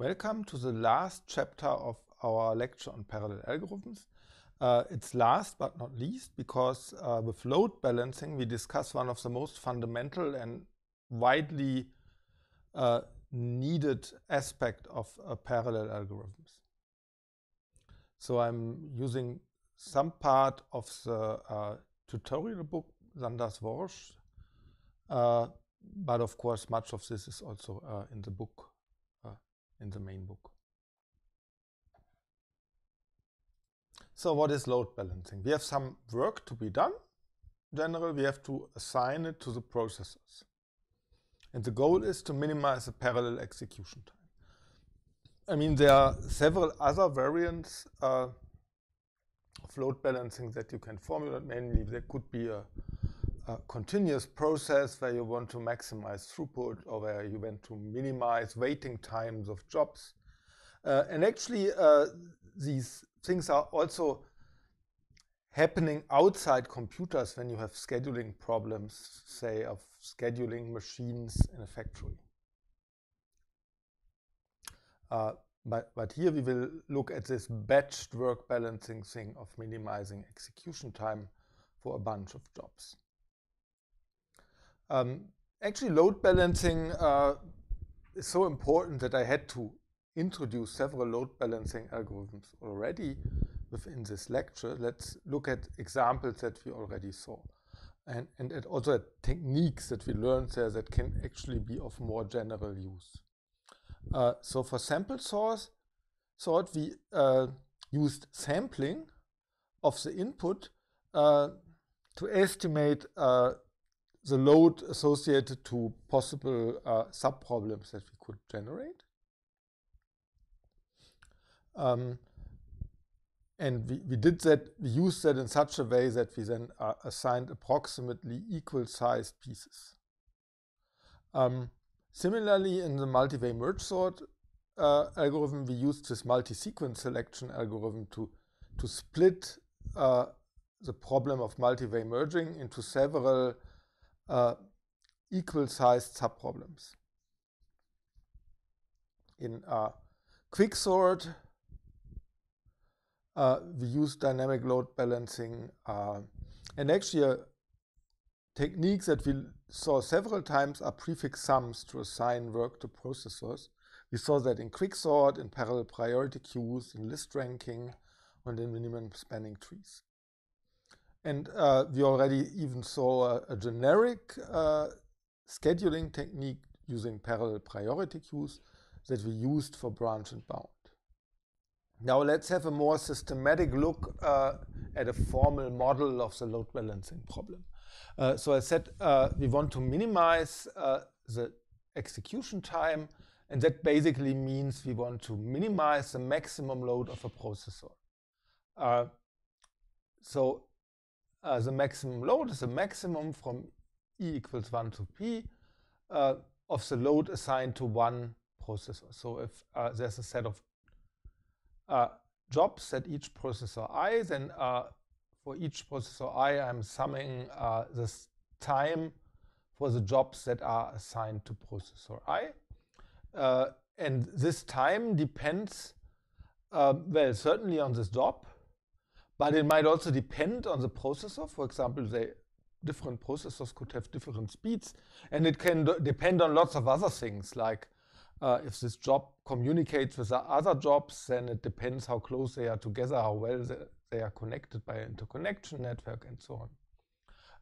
Welcome to the last chapter of our lecture on parallel algorithms. Uh, it's last but not least because uh, with load balancing we discuss one of the most fundamental and widely uh, needed aspect of uh, parallel algorithms. So I'm using some part of the uh, tutorial book Sanders Worsch, uh, but of course much of this is also in the book in the main book. So what is load balancing? We have some work to be done. In general, we have to assign it to the processors. And the goal is to minimize the parallel execution time. I mean, there are several other variants uh, of load balancing that you can formulate. Mainly, there could be a a continuous process where you want to maximize throughput or where you want to minimize waiting times of jobs. Uh, and actually, uh, these things are also happening outside computers when you have scheduling problems, say, of scheduling machines in a factory. Uh, but, but here we will look at this batched work balancing thing of minimizing execution time for a bunch of jobs. Um, actually, load balancing uh, is so important that I had to introduce several load balancing algorithms already within this lecture. Let's look at examples that we already saw. And, and, also at techniques that we learned there that can actually be of more general use. Uh, so for sample source, sort, we uh, used sampling of the input uh, to estimate uh, the load associated to possible uh, subproblems that we could generate. Um, and we, we did that, we used that in such a way that we then uh, assigned approximately equal sized pieces. Um, similarly, in the multi-way merge sort uh, algorithm, we used this multi-sequence selection algorithm to, to split uh, the problem of multi-way merging into several uh, equal-sized subproblems. In uh, Quicksort, uh, we use dynamic load balancing uh, and actually a uh, technique that we saw several times are prefix sums to assign work to processors. We saw that in Quicksort, in parallel priority queues, in list ranking, and in minimum spanning trees. And uh, we already even saw a, a generic uh, scheduling technique using parallel priority queues that we used for branch and bound. Now let's have a more systematic look uh, at a formal model of the load balancing problem. Uh, so I said uh, we want to minimize uh, the execution time, and that basically means we want to minimize the maximum load of a processor. so uh, the maximum load is the maximum from E equals 1 to P uh, of the load assigned to one processor. So if uh, there's a set of uh, jobs at each processor I, then uh, for each processor I, I'm summing uh, the time for the jobs that are assigned to processor I. and this time depends, well, certainly on this job, but it might also depend on the processor. For example, they, different processors could have different speeds. And it can depend on lots of other things, like uh, if this job communicates with other jobs, then it depends how close they are together, how well they, they are connected by interconnection network, and so on.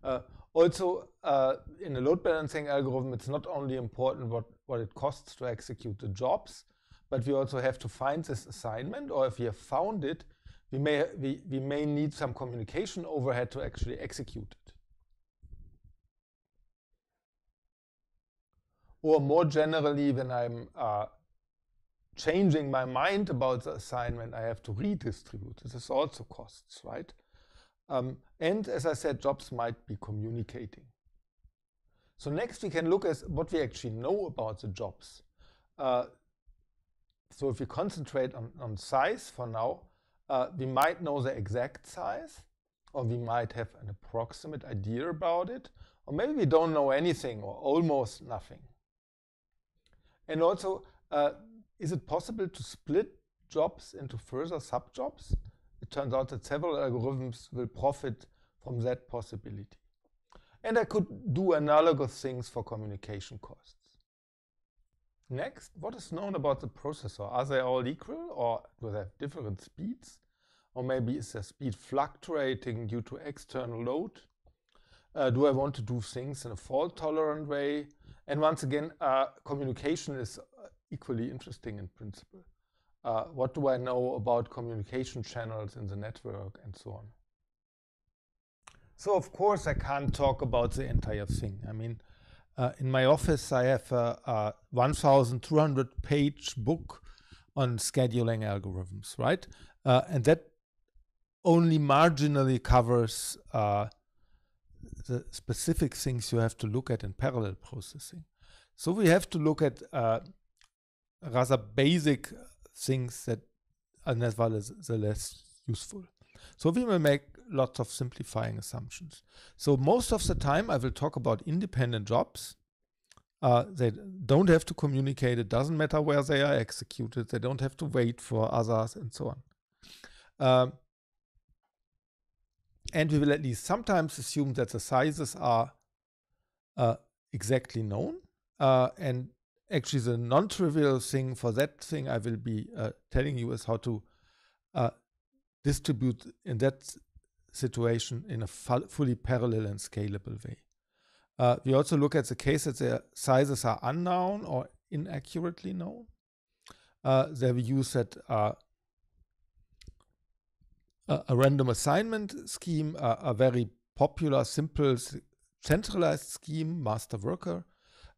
Uh, also, uh, in a load balancing algorithm, it's not only important what, what it costs to execute the jobs, but we also have to find this assignment, or if we have found it, we may, we, we may need some communication overhead to actually execute it. Or more generally, when I'm uh, changing my mind about the assignment, I have to redistribute. This is also costs, right? Um, and as I said, jobs might be communicating. So next we can look at what we actually know about the jobs. Uh, so if we concentrate on, on size for now, uh, we might know the exact size, or we might have an approximate idea about it, or maybe we don't know anything or almost nothing. And also, uh, is it possible to split jobs into further sub-jobs? It turns out that several algorithms will profit from that possibility. And I could do analogous things for communication costs. Next, what is known about the processor? Are they all equal or do they have different speeds? Or maybe is their speed fluctuating due to external load? Uh, do I want to do things in a fault-tolerant way? And once again, uh, communication is uh, equally interesting in principle. Uh, what do I know about communication channels in the network and so on? So of course I can't talk about the entire thing. I mean, uh, in my office, I have a, a 1,200 page book on scheduling algorithms, right? Uh, and that only marginally covers uh, the specific things you have to look at in parallel processing. So we have to look at uh, rather basic things that are as well as the less useful. So we will make lots of simplifying assumptions. So most of the time I will talk about independent jobs. Uh, they don't have to communicate. It doesn't matter where they are executed. They don't have to wait for others and so on. Um, and we will at least sometimes assume that the sizes are uh, exactly known. Uh, and actually the non-trivial thing for that thing I will be uh, telling you is how to uh, distribute in that situation in a fully parallel and scalable way. Uh, we also look at the case that the sizes are unknown or inaccurately known. Uh, there we use that uh, a random assignment scheme, a very popular, simple, centralized scheme, master worker,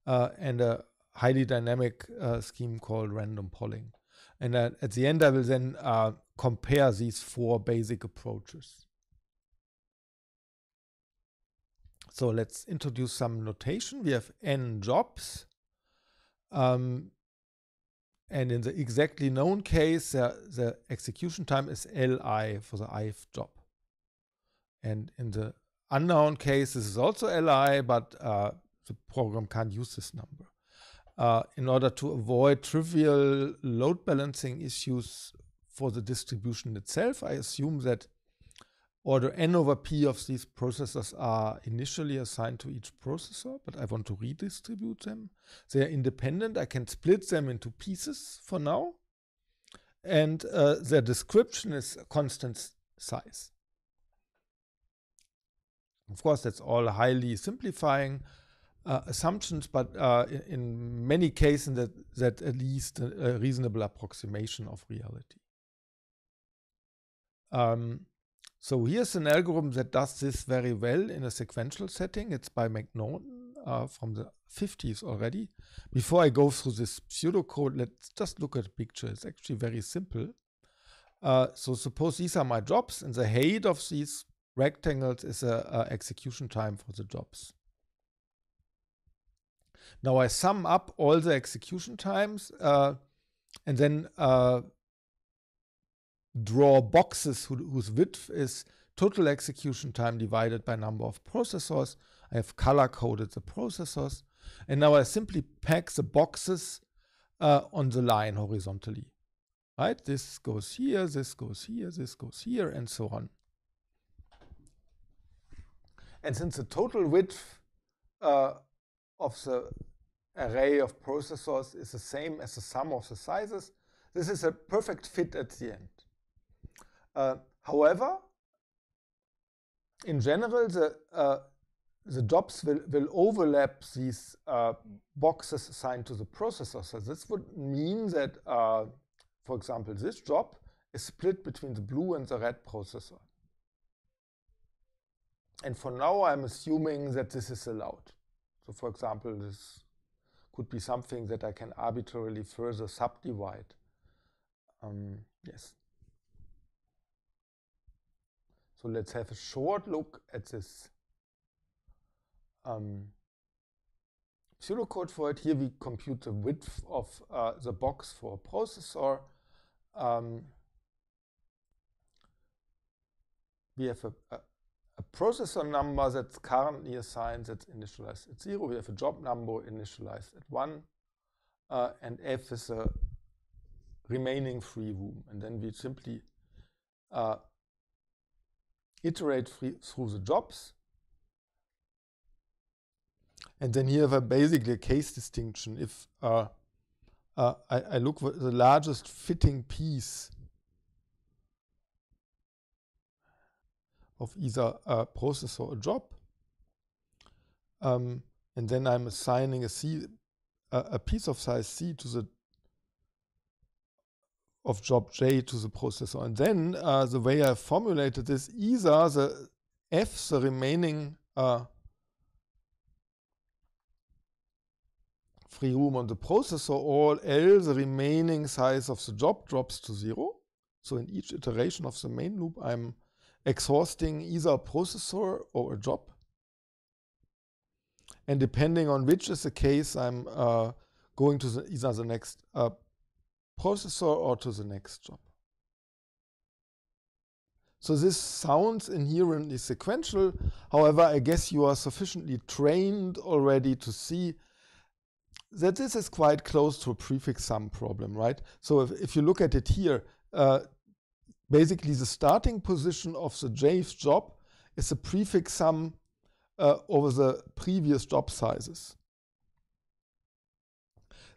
uh, and a highly dynamic uh, scheme called random polling. And at the end, I will then uh, compare these four basic approaches. So let's introduce some notation. We have n jobs. Um, and in the exactly known case, uh, the execution time is li for the ith job. And in the unknown case, this is also li, but uh, the program can't use this number. Uh, in order to avoid trivial load balancing issues for the distribution itself, I assume that order n over p of these processors are initially assigned to each processor, but I want to redistribute them. They are independent. I can split them into pieces for now. And uh, their description is constant size. Of course, that's all highly simplifying uh, assumptions, but uh, in, in many cases that, that at least a, a reasonable approximation of reality. Um, so here's an algorithm that does this very well in a sequential setting. It's by McNaughton uh, from the 50s already. Before I go through this pseudocode, let's just look at a picture. It's actually very simple. Uh, so suppose these are my jobs and the height of these rectangles is the execution time for the jobs. Now I sum up all the execution times uh, and then uh, draw boxes whose width is total execution time divided by number of processors. I have color coded the processors. And now I simply pack the boxes uh, on the line horizontally. Right? This goes here, this goes here, this goes here, and so on. And since the total width uh, of the array of processors is the same as the sum of the sizes, this is a perfect fit at the end. Uh, however, in general, the, uh, the jobs will, will overlap these uh, boxes assigned to the processor. So this would mean that, uh, for example, this job is split between the blue and the red processor. And for now, I'm assuming that this is allowed. So for example, this could be something that I can arbitrarily further subdivide. Um, yes. So let's have a short look at this um, pseudocode for it. Here we compute the width of uh, the box for a processor. Um, we have a, a, a, processor number that's currently assigned that's initialized at 0. We have a job number initialized at 1. Uh, and f is a remaining free room. And then we simply uh, iterate through the jobs. And then here I basically a case distinction. If uh, uh, I, I, look for the largest fitting piece of either a process or a job, um, and then I'm assigning a, C, a, a piece of size C to the of job J to the processor. And then uh, the way I formulated this, either the F, the remaining uh, free room on the processor, or L, the remaining size of the job drops to zero. So in each iteration of the main loop, I'm exhausting either a processor or a job. And depending on which is the case, I'm uh, going to the, either the next uh, processor or to the next job. So this sounds inherently sequential. However, I guess you are sufficiently trained already to see that this is quite close to a prefix sum problem, right? So if, if you look at it here, uh, basically the starting position of the jth job is a prefix sum uh, over the previous job sizes.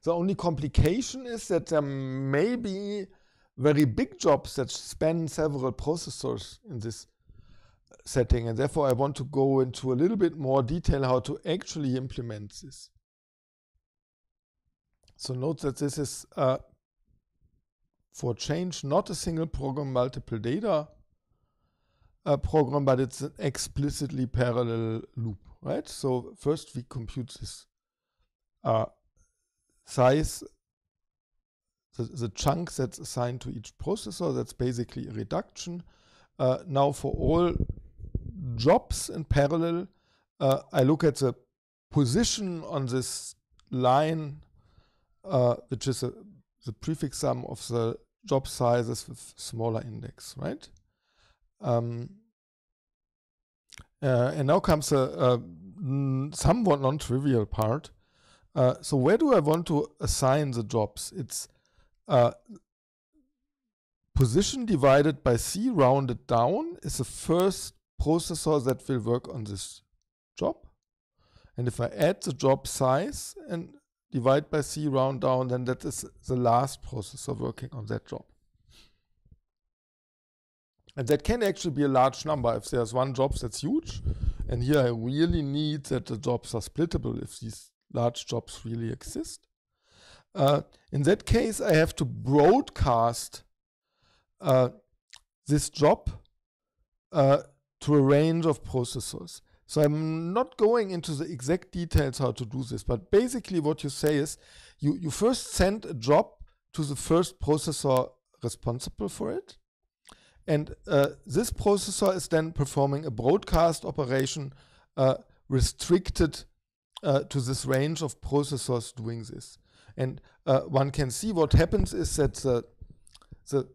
The only complication is that there may be very big jobs that span several processors in this uh, setting. And therefore, I want to go into a little bit more detail how to actually implement this. So note that this is uh, for change, not a single program, multiple data uh, program, but it's an explicitly parallel loop, right? So first we compute this uh, size the, the chunk that's assigned to each processor. That's basically a reduction. Uh, now for all jobs in parallel, uh, I look at the position on this line, uh, which is a, the prefix sum of the job sizes with smaller index, right? Um, uh, and now comes a, a uh, somewhat non-trivial part. Uh, so where do I want to assign the jobs? It's uh, position divided by C rounded down is the first processor that will work on this job. And if I add the job size and divide by C round down, then that is the last processor working on that job. And that can actually be a large number. If there's one job that's huge, and here I really need that the jobs are splittable. If these large jobs really exist. Uh, in that case, I have to broadcast uh, this job uh, to a range of processors. So I'm not going into the exact details how to do this, but basically what you say is you, you first send a job to the first processor responsible for it. And uh, this processor is then performing a broadcast operation uh, restricted uh, to this range of processors doing this. And uh, one can see what happens is that the, the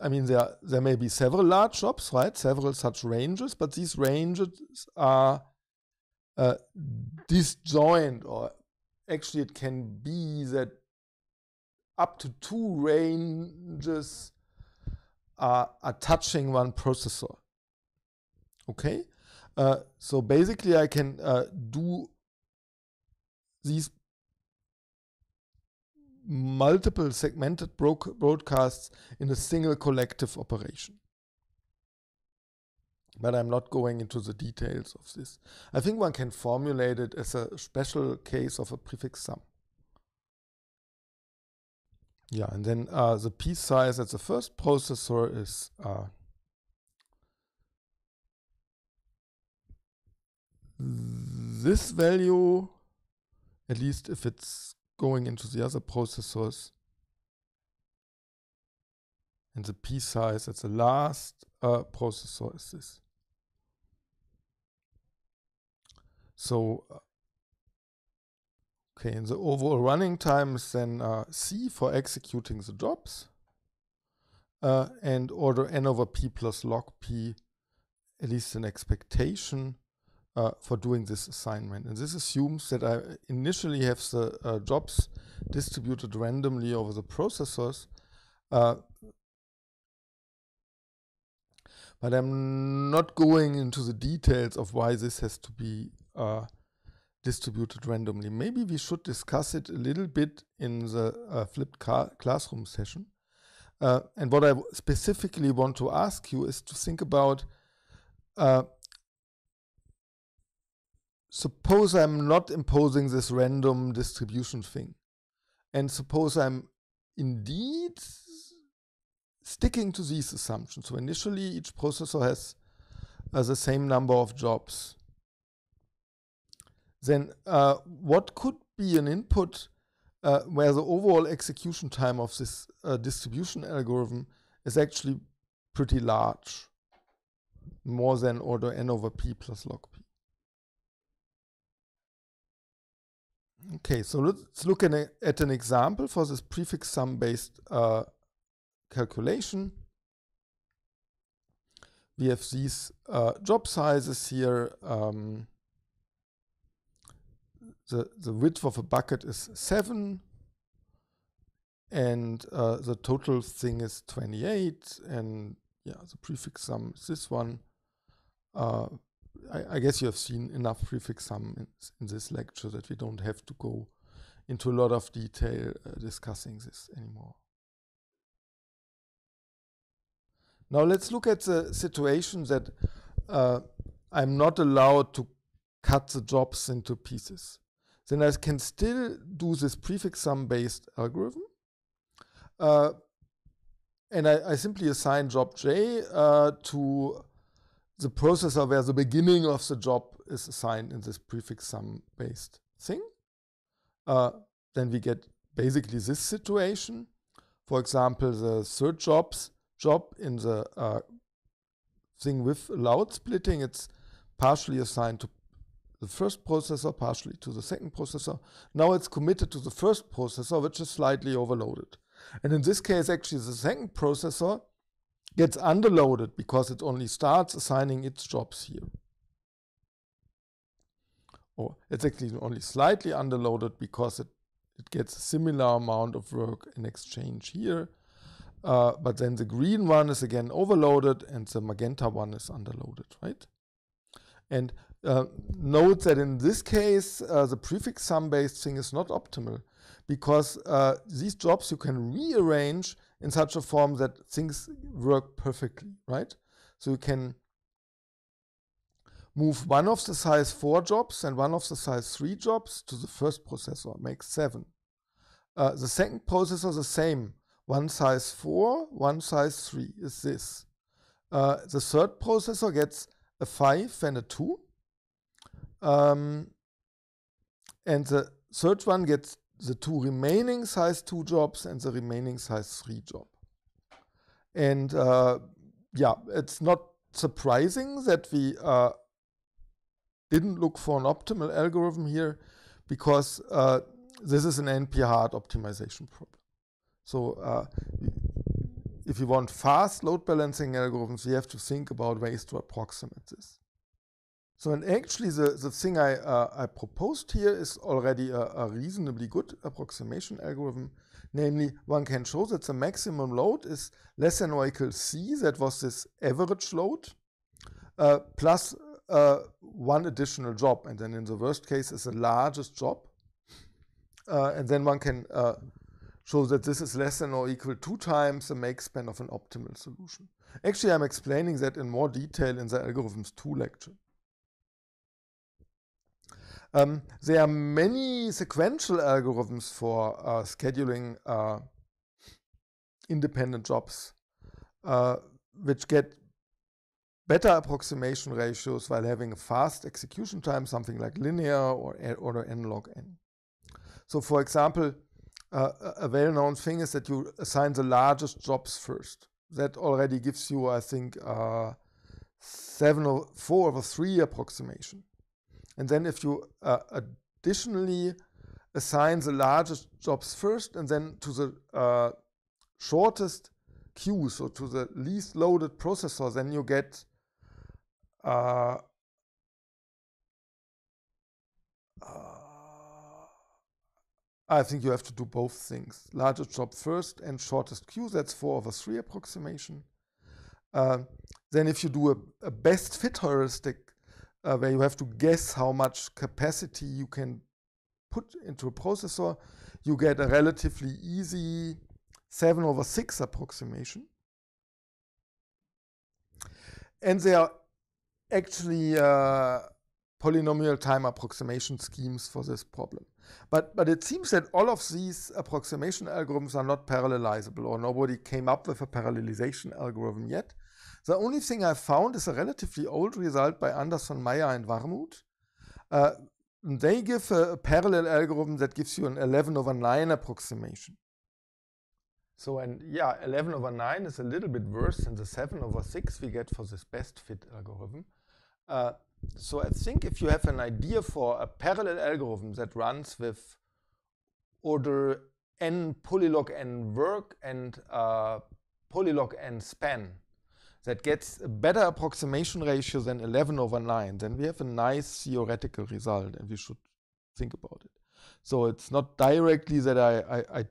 I mean, there, there may be several large shops, right? Several such ranges, but these ranges are uh, disjoint, or actually, it can be that up to two ranges are, are touching one processor. Okay? Uh, so basically, I can uh, do these multiple segmented broadcasts in a single collective operation. But I'm not going into the details of this. I think one can formulate it as a special case of a prefix sum. Yeah, and then uh, the piece size at the first processor is uh, this value at least if it's going into the other processors. And the P size at the last uh, processor is this. So, uh, okay, and the overall running time is then uh, C for executing the jobs. Uh, and order n over p plus log p, at least an expectation uh, for doing this assignment. And this assumes that I initially have the uh, jobs distributed randomly over the processors. Uh, but I'm not going into the details of why this has to be uh, distributed randomly. Maybe we should discuss it a little bit in the uh, flipped classroom session. Uh, and what I specifically want to ask you is to think about uh, suppose I'm not imposing this random distribution thing, and suppose I'm indeed sticking to these assumptions. So initially, each processor has uh, the same number of jobs. Then uh, what could be an input uh, where the overall execution time of this uh, distribution algorithm is actually pretty large, more than order n over p plus log Okay, so let's look at, a, at, an example for this prefix sum based uh, calculation. We have these uh, job sizes here. Um, the, the width of a bucket is 7 and uh, the total thing is 28 and yeah, the prefix sum is this one. Uh, I, I, guess you have seen enough prefix sum in, in, this lecture that we don't have to go into a lot of detail uh, discussing this anymore. Now let's look at the situation that uh, I'm not allowed to cut the jobs into pieces. Then I can still do this prefix sum based algorithm. Uh, and I, I, simply assign job j uh, to the processor where the beginning of the job is assigned in this prefix sum based thing. Uh, then we get basically this situation. For example, the third jobs job in the uh, thing with loud splitting, it's partially assigned to the first processor, partially to the second processor. Now it's committed to the first processor, which is slightly overloaded. And in this case, actually, the second processor gets underloaded because it only starts assigning its jobs here. Or it's actually only slightly underloaded because it, it gets a similar amount of work in exchange here. Uh, but then the green one is again overloaded and the magenta one is underloaded, right? And uh, note that in this case, uh, the prefix sum-based thing is not optimal because uh, these jobs you can rearrange in such a form that things work perfectly, right? So you can move one of the size 4 jobs and one of the size 3 jobs to the first processor, makes 7. Uh, the second processor the same, one size 4, one size 3 is this. Uh, the third processor gets a 5 and a 2. Um, and the third one gets the two remaining size two jobs and the remaining size three job. And uh, yeah, it's not surprising that we uh, didn't look for an optimal algorithm here because uh, this is an NP-hard optimization problem. So uh, if you want fast load balancing algorithms, you have to think about ways to approximate this. So, and actually the, the thing I, uh, I proposed here is already a, a, reasonably good approximation algorithm. Namely, one can show that the maximum load is less than or equal C, that was this average load, uh, plus, uh, one additional job. And then in the worst case is the largest job. Uh, and then one can uh, show that this is less than or equal two times the make span of an optimal solution. Actually, I'm explaining that in more detail in the algorithms 2 lecture. Um, ähm, there are many sequential algorithms for uh, scheduling uh, independent jobs, uh, which get better approximation ratios while having a fast execution time, something like linear or, or n log n. So for example, a well-known thing is that you assign the largest jobs first. That already gives you, I think, uh, 7 or 4 over 3 approximation. And then if you uh, additionally assign the largest jobs first and then to the uh, shortest queue, so to the least loaded processor, then you get uh, uh, I think you have to do both things. Largest job first and shortest queue, that's 4 over 3 approximation. Um, then if you do a, a best fit heuristic, uh, where you have to guess how much capacity you can put into a processor, you get a relatively easy 7 over 6 approximation. And they are actually uh, polynomial time approximation schemes for this problem. But, but it seems that all of these approximation algorithms are not parallelizable, or nobody came up with a parallelization algorithm yet. The only thing I found is a relatively old result by Anderson, Meyer, and Warmuth. Uh, they give a, a, parallel algorithm that gives you an 11 over 9 approximation. So, and yeah, 11 over 9 is a little bit worse than the 7 over 6 we get for this best fit algorithm. Uh, so I think if you have an idea for a parallel algorithm that runs with order n polylog n work and uh, polylog n span, that gets a better approximation ratio than 11 over 9, then we have a nice theoretical result and we should think about it. So it's not directly that I, I, I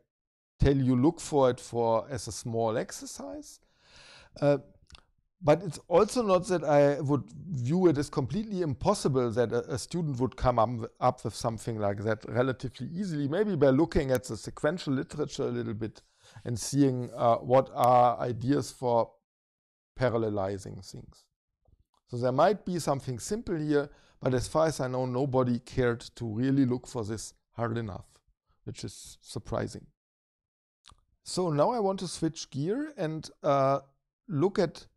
tell you look for it for as a small exercise. Uh, but it's also not that I would view it as completely impossible that a, a student would come up, up, with something like that relatively easily, maybe by looking at the sequential literature a little bit and seeing uh, what are ideas for parallelizing things. So there might be something simple here, but as far as I know, nobody cared to really look for this hard enough, which is surprising. So now I want to switch gear and uh, look at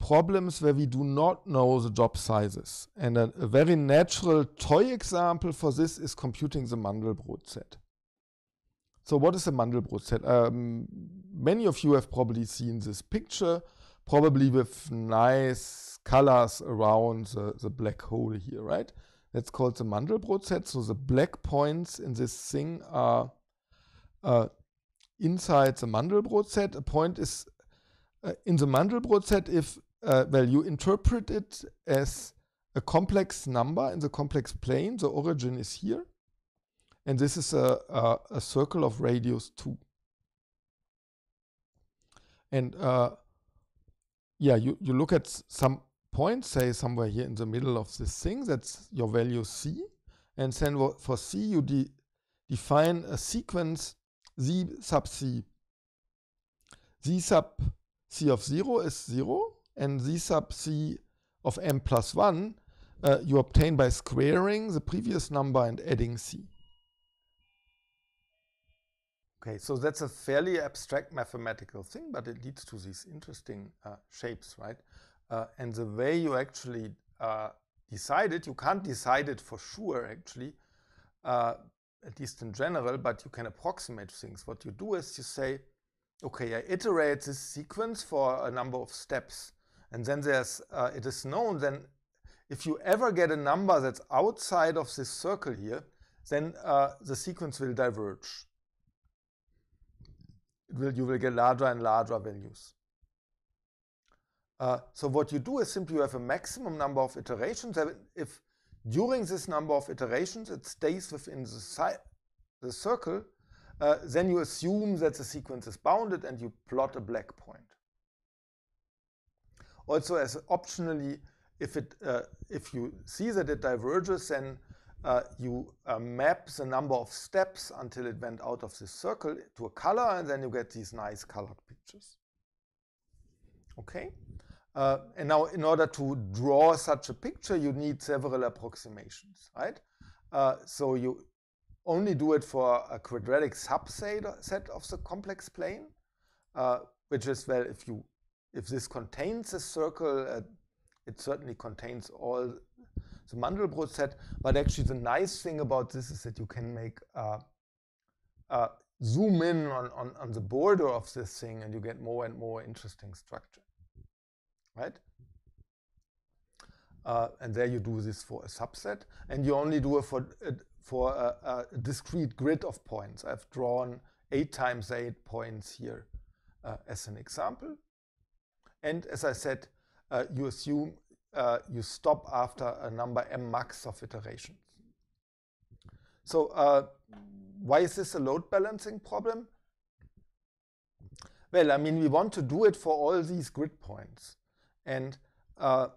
problems where we do not know the job sizes. And a, a very natural toy example for this is computing the Mandelbrot set. So what is a Mandelbrot set? Um, many of you have probably seen this picture, probably with nice colors around the, the black hole here, right? That's called the Mandelbrot set. So the black points in this thing are uh, inside the Mandelbrot set. A point is uh, in the Mandelbrot set if, uh, well, you interpret it as a complex number in the complex plane. The origin is here and this is a, a, a circle of radius 2. And uh, yeah, you, you look at some point, say somewhere here in the middle of this thing, that's your value c. And then for c, you de define a sequence z sub c. z sub c of 0 is 0, and z sub c of m plus 1 uh, you obtain by squaring the previous number and adding c. Okay, so that's a fairly abstract mathematical thing, but it leads to these interesting uh, shapes, right? Uh, and the way you actually uh, decide it, you can't decide it for sure, actually, uh, at least in general, but you can approximate things. What you do is you say, okay, I iterate this sequence for a number of steps, and then there's uh, it is known. Then, if you ever get a number that's outside of this circle here, then uh, the sequence will diverge will, you will get larger and larger values. Uh, so what you do is simply you have a maximum number of iterations. If during this number of iterations it stays within the, the circle, uh, then you assume that the sequence is bounded and you plot a black point. Also as optionally, if, it, uh, if you see that it diverges, then uh, you uh, map the number of steps until it went out of the circle to a color, and then you get these nice colored pictures. Okay? Uh, and now, in order to draw such a picture, you need several approximations, right? Uh, so you only do it for a quadratic subset uh, of the complex plane, uh, which is, well, if you if this contains a circle, it certainly contains all the Mandelbrot set, but actually the nice thing about this is that you can make uh, uh, zoom in on, on, on the border of this thing and you get more and more interesting structure, right? Uh, and there you do this for a subset, and you only do it for, uh, for a, a discrete grid of points. I've drawn 8 times 8 points here uh, as an example. And as I said, uh, you assume uh, you stop after a number m max of iterations. So uh, why is this a load balancing problem? Well, I mean, we want to do it for all these grid points. And uh,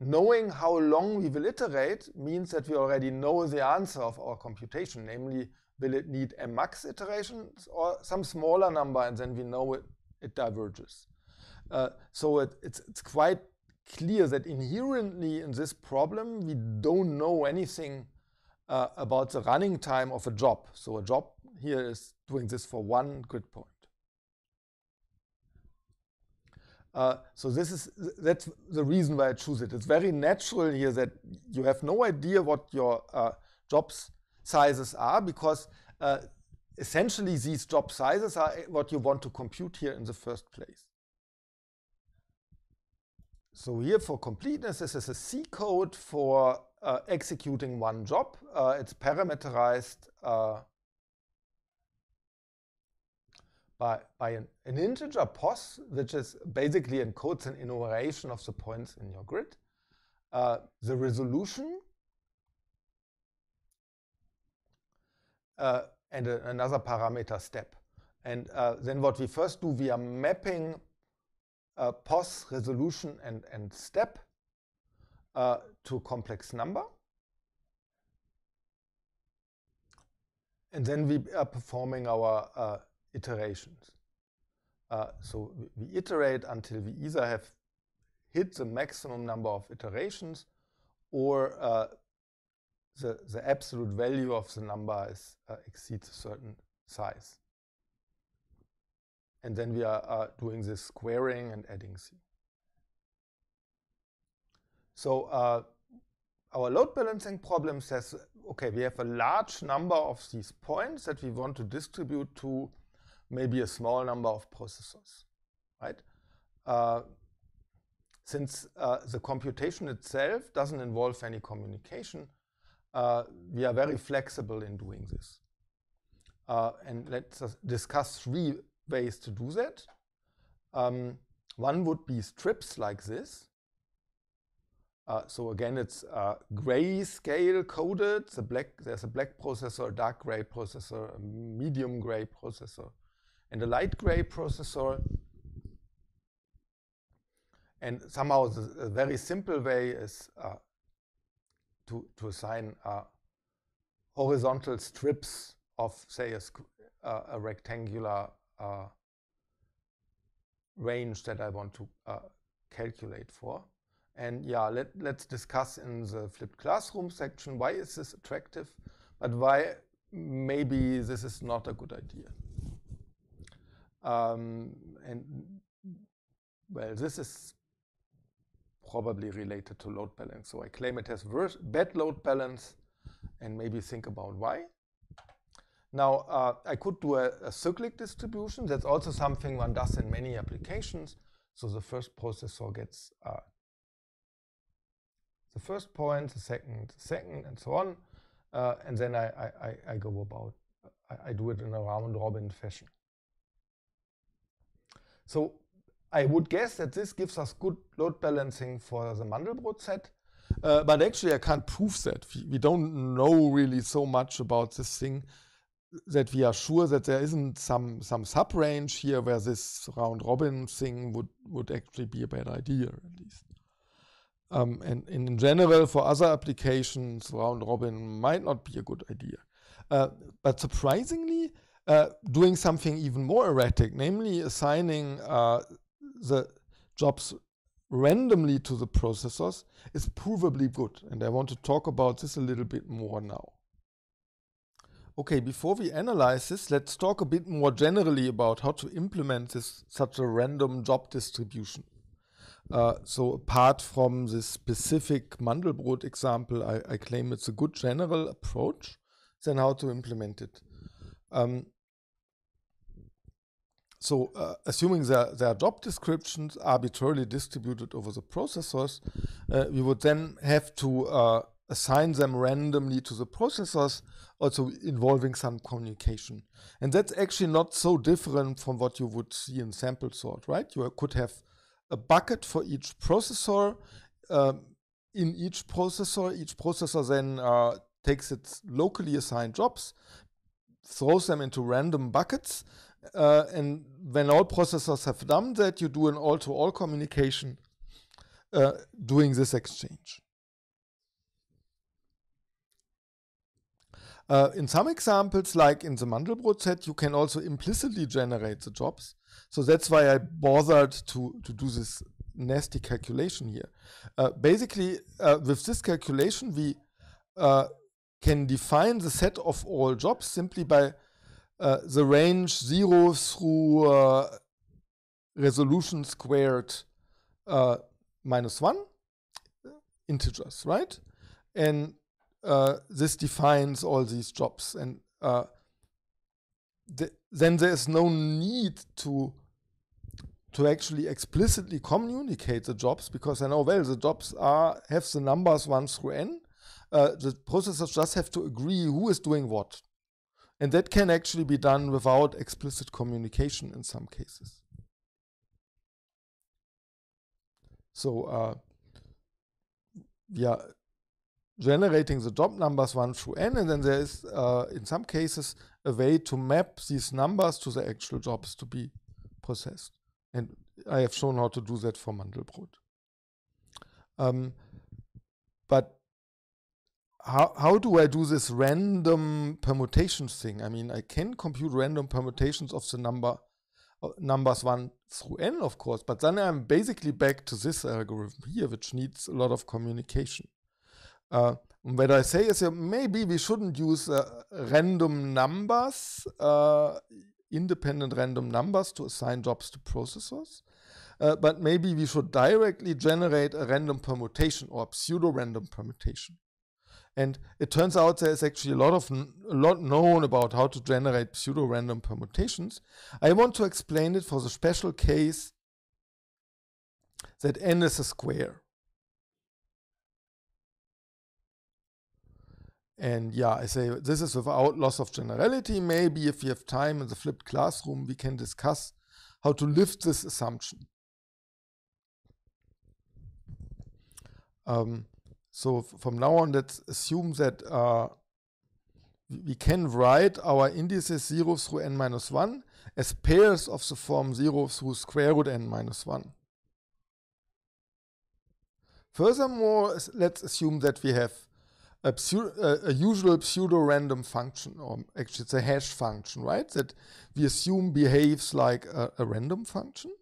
knowing how long we will iterate means that we already know the answer of our computation, namely, will it need m max iterations or some smaller number, and then we know it, it diverges. Uh, so it, it's, it's, quite clear that inherently in this problem, we don't know anything uh, about the running time of a job. So a job here is doing this for one grid point. Uh, so this is that's the reason why I choose it. It's very natural here that you have no idea what your uh, job sizes are because uh, essentially these job sizes are what you want to compute here in the first place. So here for completeness, this is a C code for uh, executing one job. Uh, it's parameterized uh, by, by an, an, integer pos, which is basically encodes an enumeration of the points in your grid. Uh, the resolution uh, and a, another parameter step. And uh, then what we first do, we are mapping uh, POS resolution and, and step uh, to complex number. And then we are performing our uh, iterations. Uh, so we iterate until we either have hit the maximum number of iterations or uh, the, the absolute value of the number is, uh, exceeds a certain size. And then we are, are uh, doing this squaring and adding C. So uh, our load balancing problem says, okay, we have a large number of these points that we want to distribute to maybe a small number of processors, right? Uh, since uh, the computation itself doesn't involve any communication, uh, we are very flexible in doing this. Uh, and let's discuss three ways to do that. Um, one would be strips like this. Uh, so again, it's uh, grayscale coded. The black, there's a black processor, a dark gray processor, a medium gray processor, and a light gray processor. And somehow the, a very simple way is uh, to, to assign uh, horizontal strips of, say, a, uh, a rectangular uh, range that I want to uh, calculate for. And yeah, let, let's discuss in the flipped classroom section why is this attractive, but why maybe this is not a good idea. Um, and well, this is probably related to load balance. So I claim it has bad load balance and maybe think about why. Now, uh, I could do a, a, cyclic distribution. That's also something one does in many applications. So the first processor gets uh, the first point, the second, the second, and so on. Uh, and then I, I, I go about, I, I do it in a round-robin fashion. So I would guess that this gives us good load balancing for the Mandelbrot set. Uh, but actually, I can't prove that. We, we, don't know really so much about this thing that we are sure that there isn't some some sub range here where this round robin thing would would actually be a bad idea at least. Um, and, and, in general, for other applications, round robin might not be a good idea. Uh, but surprisingly, uh, doing something even more erratic, namely assigning uh, the jobs randomly to the processors, is provably good. And I want to talk about this a little bit more now. Okay, before we analyze this, let's talk a bit more generally about how to implement this such a random job distribution. Uh, so apart from this specific Mandelbrot example, I, I, claim it's a good general approach, then how to implement it. Um, so uh, assuming their there are job descriptions arbitrarily distributed over the processors, uh, we would then have to uh, assign them randomly to the processors, also involving some communication. And that's actually not so different from what you would see in sample sort, right? You could have a bucket for each processor. Um, in each processor, each processor then uh, takes its locally assigned jobs, throws them into random buckets, uh, and when all processors have done that, you do an all-to-all -all communication uh, doing this exchange. Uh, in some examples, like in the Mandelbrot set, you can also implicitly generate the jobs. So that's why I bothered to, to do this nasty calculation here. Uh, basically, uh, with this calculation, we uh, can define the set of all jobs simply by uh, the range 0 through uh, resolution squared minus 1 integers, right? And uh, this defines all these jobs, and uh, th then there is no need to to actually explicitly communicate the jobs because I know well the jobs are have the numbers one through n. Uh, the processors just have to agree who is doing what, and that can actually be done without explicit communication in some cases. So uh, yeah generating the job numbers one through n, and then there is, uh, in some cases, a way to map these numbers to the actual jobs to be processed. And I have shown how to do that for Mandelbrot. Um, but how, how do I do this random permutations thing? I mean, I can compute random permutations of the number uh, numbers 1 through n, of course, but then I'm basically back to this algorithm here, which needs a lot of communication. Äh, what I er say is uh, maybe we shouldn't use äh, random numbers, äh, independent random numbers to assign jobs to processors. but maybe we should directly generate a random permutation or pseudo-random permutation. And it turns out there is actually a lot of a lot known about how to generate pseudo-random permutations. I want to explain it for the special case that n is a square. And yeah, I say this is without loss of generality. Maybe if we have time in the flipped classroom, we can discuss how to lift this assumption. Um, so from now on, let's assume that uh, we can write our indices 0 through n minus 1 as pairs of the form 0 through square root n minus 1. Furthermore, let's assume that we have a, a, usual pseudo-random function, or actually it's a hash function, right? That we assume behaves like a, a random function,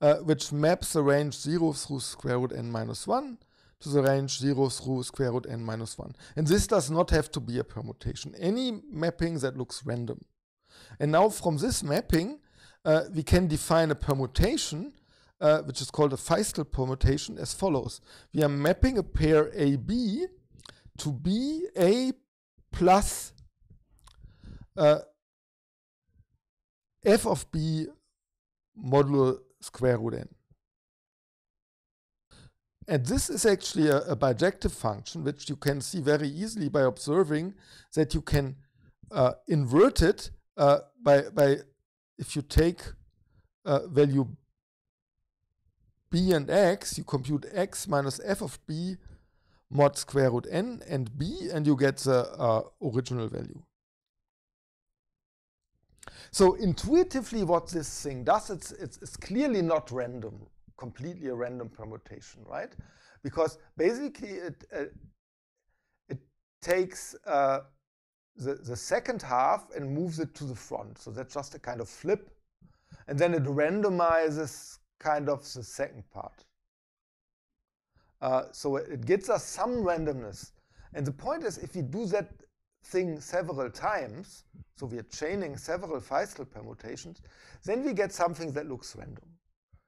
uh, which maps the range 0 through square root n minus 1 to the range 0 through square root n minus 1. And this does not have to be a permutation, any mapping that looks random. And now from this mapping, uh, we can define a permutation uh, which is called a Feistel permutation as follows. We are mapping a pair AB to be a plus uh, f of b modulo square root n. And this is actually a, a bijective function, which you can see very easily by observing that you can uh, invert it uh, by, by if you take uh, value b and x, you compute x minus f of b mod square root n and b and you get the uh, original value. So intuitively what this thing does, it's, it's, it's clearly not random, completely a random permutation, right? Because basically it, uh, it takes uh, the, the second half and moves it to the front. So that's just a kind of flip. And then it randomizes kind of the second part. Uh, so it gets us some randomness. And the point is, if we do that thing several times, so we are chaining several Feistel permutations, then we get something that looks random.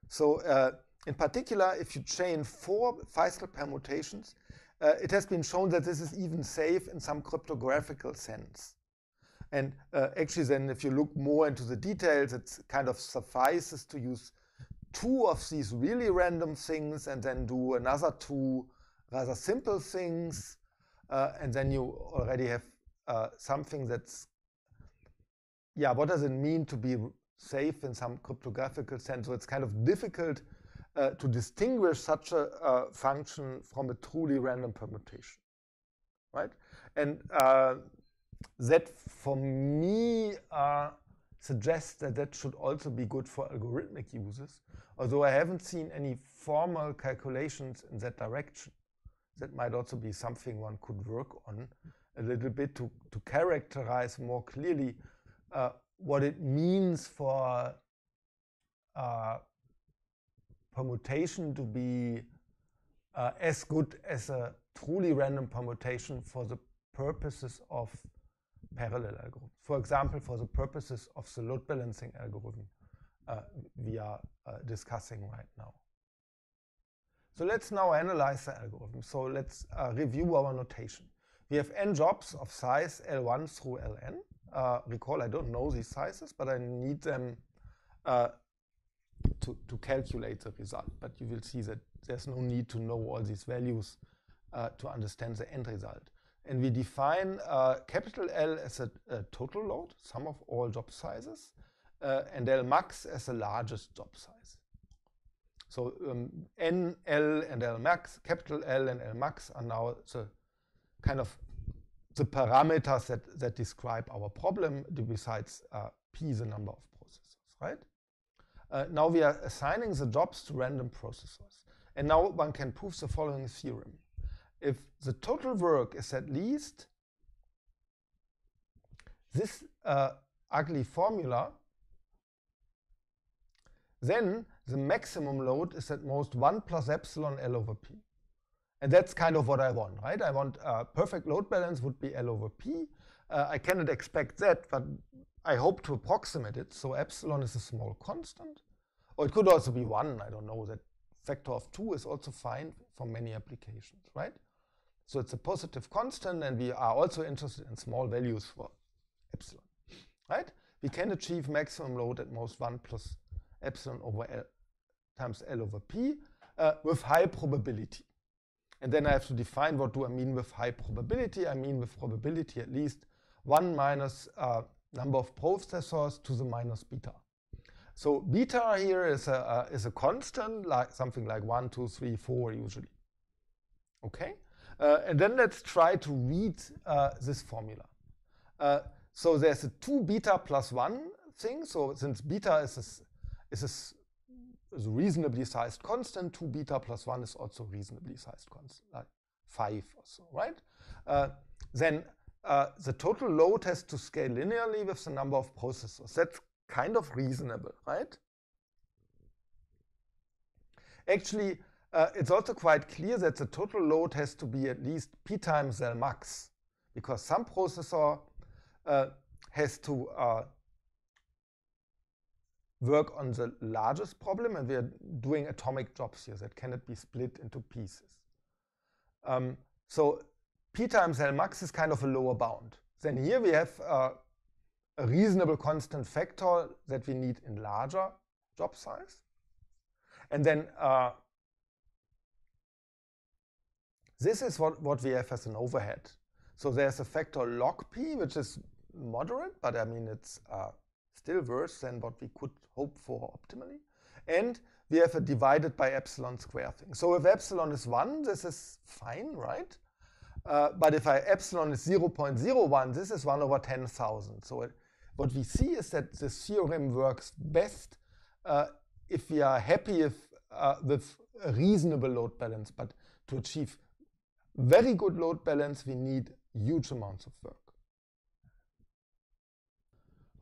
So uh, in particular, if you chain four Feistel permutations, uh, it has been shown that this is even safe in some cryptographic sense. And uh, actually, then if you look more into the details, it kind of suffices to use two of these really random things and then do another two rather simple things. Uh, and then you already have uh, something that's, yeah, what does it mean to be safe in some cryptographic sense? So it's kind of difficult uh, to distinguish such a function from a truly random permutation, right? And uh, that for me, uh, suggests that that should also be good for algorithmic uses, although I haven't seen any formal calculations in that direction. That might also be something one could work on a little bit to, to characterize more clearly uh, what it means for uh, permutation to be uh, as good as a truly random permutation for the purposes of parallel algorithm. For example, for the purposes of the load balancing algorithm uh, we are uh, discussing right now. So let's now analyze the algorithm. So let's uh, review our notation. We have n jobs of size L1 through Ln. Uh, recall, I don't know these sizes, but I need them uh, to, to calculate the result. But you will see that there's no need to know all these values uh, to understand the end result and we define uh, capital L as a, a, total load, sum of all job sizes, uh, and L max as the largest job size. So um, N, L, and L max, capital L and L max are now the kind of the parameters that, that describe our problem besides uh, P, the number of processors, right? Uh, now we are assigning the jobs to random processors. And now one can prove the following theorem if the total work is at least this uh, ugly formula, then the maximum load is at most 1 plus epsilon L over P. And that's kind of what I want, right? I want a uh, perfect load balance would be L over P. Uh, I cannot expect that, but I hope to approximate it. So epsilon is a small constant. Or it could also be 1, I don't know, that factor of 2 is also fine for many applications, right? So it's a positive constant, and we are also interested in small values for epsilon, right? We can achieve maximum load at most 1 plus epsilon over L times L over P uh, with high probability. And then I have to define what do I mean with high probability. I mean with probability at least 1 minus uh, number of processors to the minus beta. So beta here is a, uh, is a constant, like something like 1, 2, 3, 4 usually. Okay? Uh, and then let's try to read uh, this formula. Uh, so there's a 2 beta plus 1 thing. So since beta is a, is a, is a reasonably sized constant, 2 beta plus 1 is also reasonably sized constant, like 5 or so, right? Uh, then uh, the total load has to scale linearly with the number of processors. That's kind of reasonable, right? Actually, uh, it's also quite clear that the total load has to be at least p times L max, because some processor uh, has to uh, work on the largest problem, and we are doing atomic jobs here that cannot be split into pieces. Um, so p times L max is kind of a lower bound. Then here we have uh, a reasonable constant factor that we need in larger job size. And then uh, this is what, what we have as an overhead. So there's a factor log p, which is moderate, but I mean it's uh, still worse than what we could hope for optimally. And we have a divided by epsilon square thing. So if epsilon is 1, this is fine, right? Uh, but if I epsilon is 0 0.01, this is 1 over 10,000. So it, what we see is that this theorem works best uh, if we are happy if, uh, with a reasonable load balance. But to achieve very good load balance, we need huge amounts of work.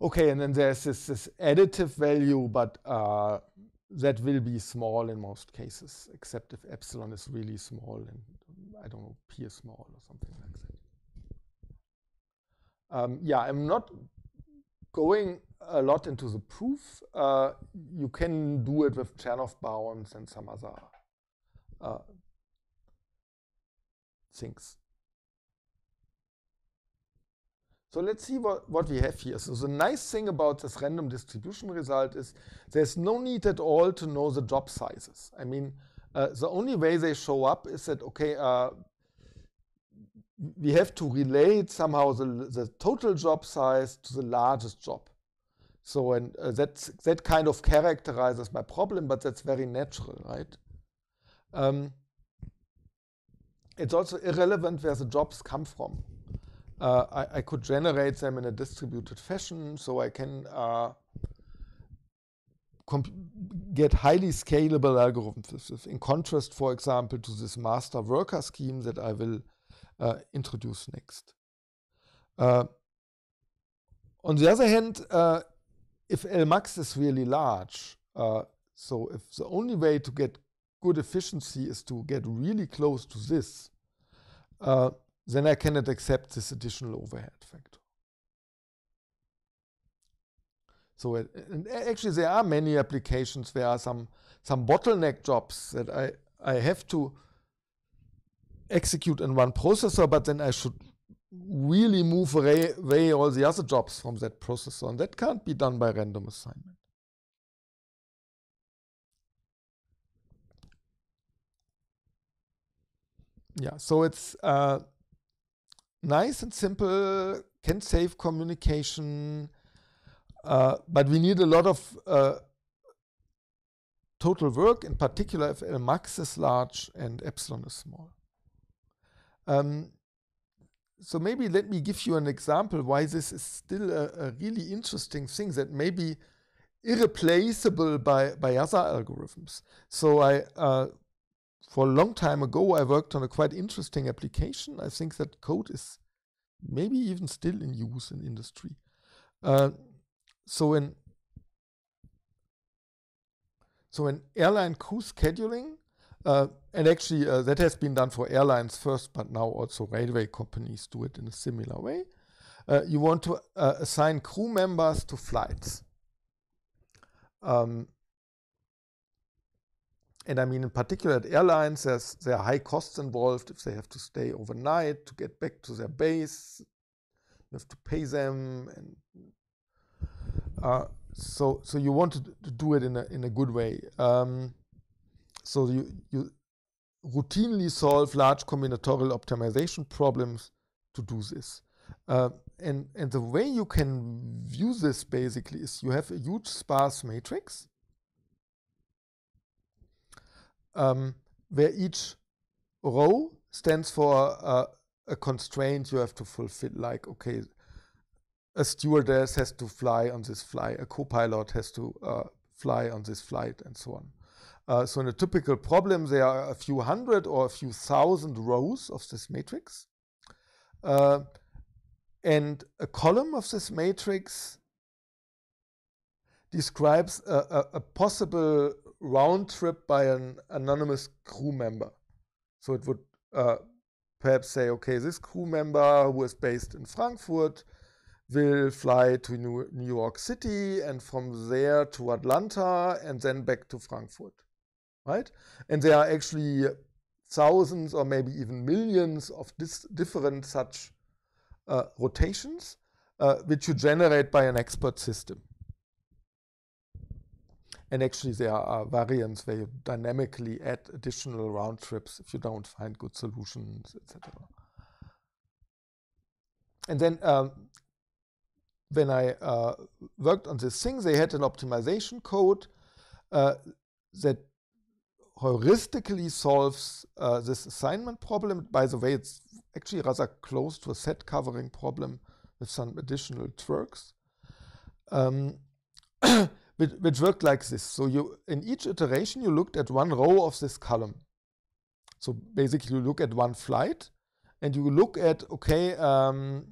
Okay, and then there's this, this additive value, but uh, that will be small in most cases, except if epsilon is really small and I don't know, p is small or something like that. Um, yeah, I'm not going a lot into the proof. Uh, you can do it with Chernoff bounds and some other uh, things. So let's see what, what we have here. So the nice thing about this random distribution result is there's no need at all to know the job sizes. I mean, uh, the only way they show up is that, okay, uh, we have to relate somehow the, the total job size to the largest job. So and uh, that kind of characterizes my problem, but that's very natural, right? Um, it's also irrelevant where the jobs come from. Uh, I, I, could generate them in a distributed fashion, so I can uh, get highly scalable algorithms. In contrast, for example, to this master worker scheme that I will uh, introduce next. Uh, on the other hand, uh, if Lmax is really large, uh, so if the only way to get good efficiency is to get really close to this, uh, then I cannot accept this additional overhead factor. So it, uh, uh, actually there are many applications. There are some, some bottleneck jobs that I, I have to execute in one processor, but then I should really move away, away all the other jobs from that processor. And that can't be done by random assignment. yeah, so it's uh, nice and simple, can save communication, uh, but we need a lot of uh, total work, in particular if L max is large and epsilon is small. Um, so maybe let me give you an example why this is still a, a really interesting thing that may be irreplaceable by, by other algorithms. So I uh, for a long time ago, I worked on a quite interesting application. I think that code is maybe even still in use in industry. Uh, so in so in airline crew scheduling, uh, and actually uh, that has been done for airlines first, but now also railway companies do it in a similar way. Uh, you want to uh, assign crew members to flights. Um, and I mean, in particular at airlines, there's, there are high costs involved if they have to stay overnight to get back to their base. You have to pay them, and uh, so so you want to do it in a in a good way. Um, so you you routinely solve large combinatorial optimization problems to do this. Uh, and and the way you can view this basically is you have a huge sparse matrix um, where each row stands for a constraint you have to fulfill, like, okay, a stewardess has to fly on this flight, a co-pilot has to uh, fly on this flight, and so on. Uh, so in a typical problem, there are a few hundred or a few thousand rows of this matrix. Uh, and a column of this matrix describes a, a, a possible round trip by an anonymous crew member. So it would uh, perhaps say, okay, this crew member who is based in Frankfurt will fly to New, York City and from there to Atlanta and then back to Frankfurt, right? And there are actually thousands or maybe even millions of different such uh, rotations, uh, which you generate by an expert system. And actually, there are variants where you dynamically add additional round trips if you don't find good solutions, etc. And then um, when I uh, worked on this thing, they had an optimization code uh, that heuristically solves uh, this assignment problem. By the way, it's actually rather close to a set covering problem with some additional twerks. Um, which worked like this. So you in each iteration you looked at one row of this column. So basically you look at one flight and you look at okay um,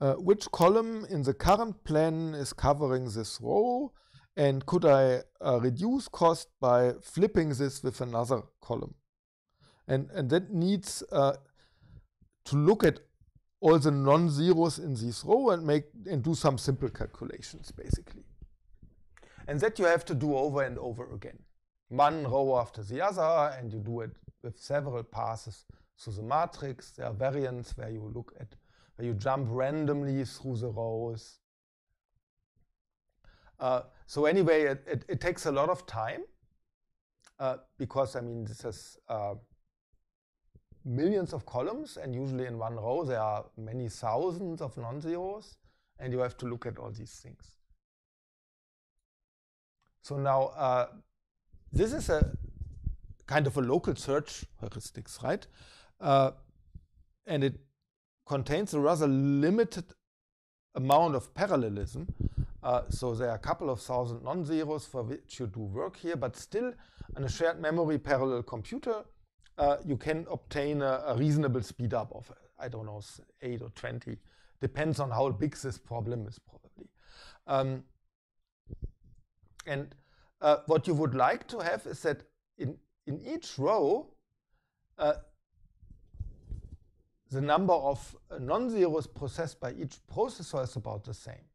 uh, which column in the current plan is covering this row and could I uh, reduce cost by flipping this with another column. And, and that needs uh, to look at all the non-zeros in this row and make and do some simple calculations basically. And that you have to do over and over again. One row after the other and you do it with several passes through the matrix. There are variants where you look at, where you jump randomly through the rows. Uh, so anyway, it, it, it, takes a lot of time uh, because I mean this is uh, millions of columns, and usually in one row there are many thousands of non-zeros, and you have to look at all these things. So now, uh, this is a kind of a local search heuristics, right? Uh, and it contains a rather limited amount of parallelism. Uh, so there are a couple of thousand non-zeros for which you do work here, but still on a shared memory parallel computer, uh, you can obtain a, a, reasonable speed up of, I don't know, 8 or 20. Depends on how big this problem is probably. Um, and uh, what you would like to have is that in, in each row, uh, the number of uh, non-zeros processed by each processor is about the same.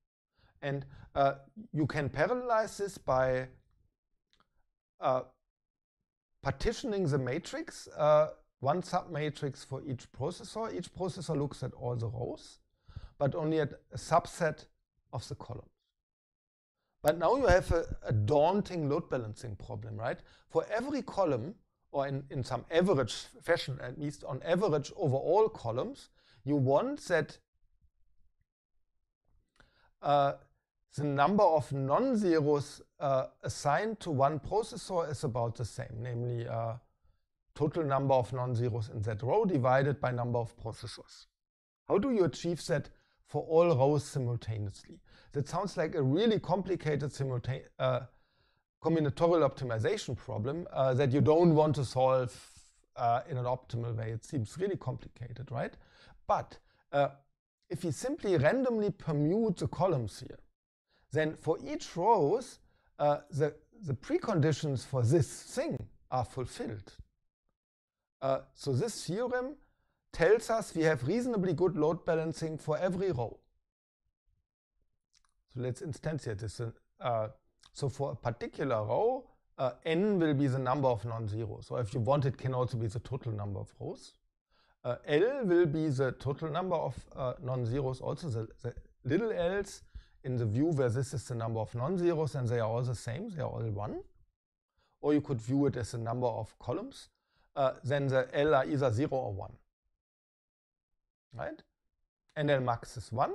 And uh, you can parallelize this by partitioning the matrix, uh, one submatrix for each processor. Each processor looks at all the rows, but only at a subset of the columns. But now you have a, a daunting load balancing problem, right? For every column, or in, in some average fashion, at least on average over all columns, you want that uh, the number of non-zeros uh, assigned to one processor is about the same, namely uh, total number of non-zeros in that row divided by number of processors. How do you achieve that for all rows simultaneously? That sounds like a really complicated uh, combinatorial optimization problem uh, that you don't want to solve uh, in an optimal way. It seems really complicated, right? But uh, if we simply randomly permute the columns here, then for each rows, uh, the, the preconditions for this thing are fulfilled. Uh, so this theorem tells us we have reasonably good load balancing for every row. So let's instantiate this. Uh, so for a particular row, uh, n will be the number of non-zeros. So if you want, it can also be the total number of rows. Uh, L will be the total number of uh, non-zeros, also the, the, little l's in the view where this is the number of non-zeros and they are all the same, they are all 1. Or you could view it as the number of columns. Uh, then the L are either 0 or 1. Right? And then max is 1.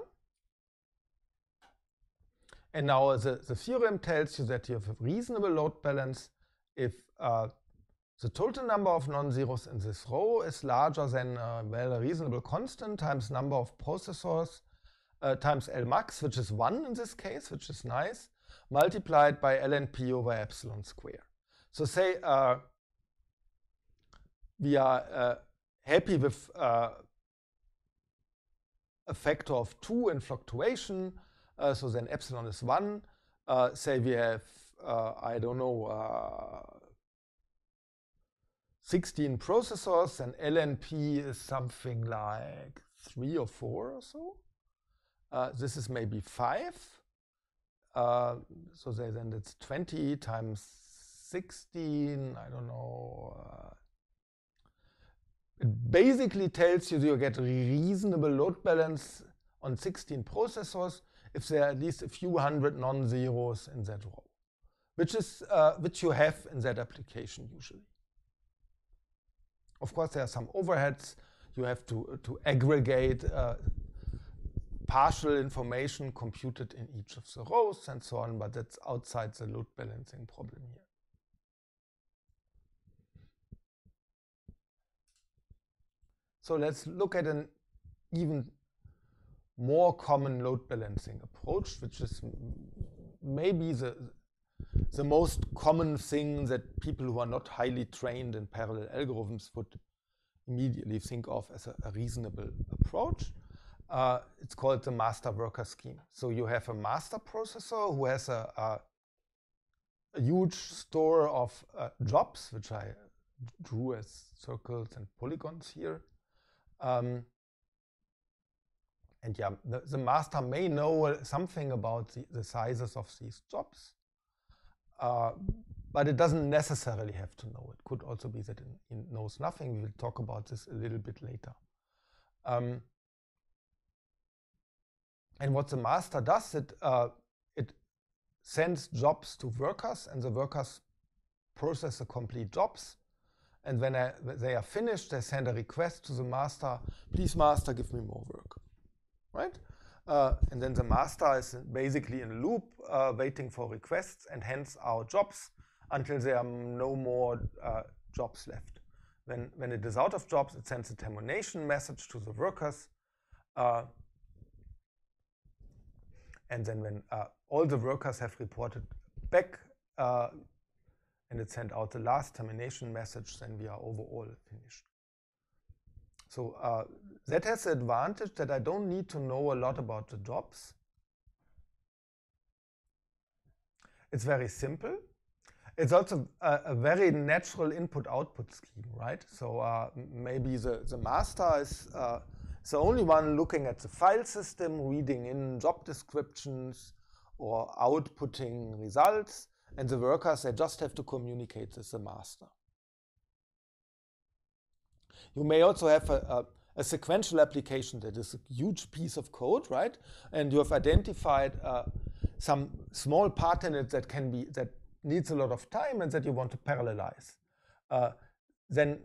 And now the, the theorem tells you that you have a reasonable load balance if uh, the total number of non-zeros in this row is larger than uh, well, a reasonable constant times number of processors uh, times L max, which is 1 in this case, which is nice, multiplied by ln p over epsilon square. So say uh, we are uh, happy with uh, a factor of 2 in fluctuation, uh, so then epsilon is 1. Uh, say we have, I don't know, 16 processors and LNP is something like 3 or 4 or so. Uh, this is maybe 5. Uh, so then it's 20 times 16, I don't know. Uh, it basically tells you you get reasonable load balance on 16 processors if there are at least a few hundred non-zeros in that row, which, is, uh, which you have in that application usually. Of course, there are some overheads. You have to, to aggregate uh, partial information computed in each of the rows and so on, but that's outside the load balancing problem here. So let's look at an even more common load balancing approach, which is maybe the, the most common thing that people who are not highly trained in parallel algorithms would immediately think of as a, a reasonable approach uh, it's called the master worker scheme. So you have a master processor who has a, a, a huge store of uh, jobs, which I drew as circles and polygons here. Um, and yeah, the, the, master may know something about the, the sizes of these jobs, uh, but it doesn't necessarily have to know. It could also be that it, knows nothing. We will talk about this a little bit later. Um, and what the master does, it, uh, it sends jobs to workers, and the workers process the complete jobs. And when they are finished, they send a request to the master, please master, give me more work, right? Uh, and then the master is basically in a loop uh, waiting for requests and hands out jobs until there are no more uh, jobs left. When, when it is out of jobs, it sends a termination message to the workers uh, and then when uh, all the workers have reported back uh, and it sent out the last termination message, then we are overall finished. So uh, that has the advantage that I don't need to know a lot about the jobs. It's very simple. It's also a, a very natural input-output scheme, right? So uh, maybe the, the master is uh, the only one looking at the file system, reading in job descriptions or outputting results, and the workers, they just have to communicate with the master. You may also have a, a, a sequential application that is a huge piece of code, right? And you have identified uh, some small part in it that can be that needs a lot of time and that you want to parallelize. Uh, then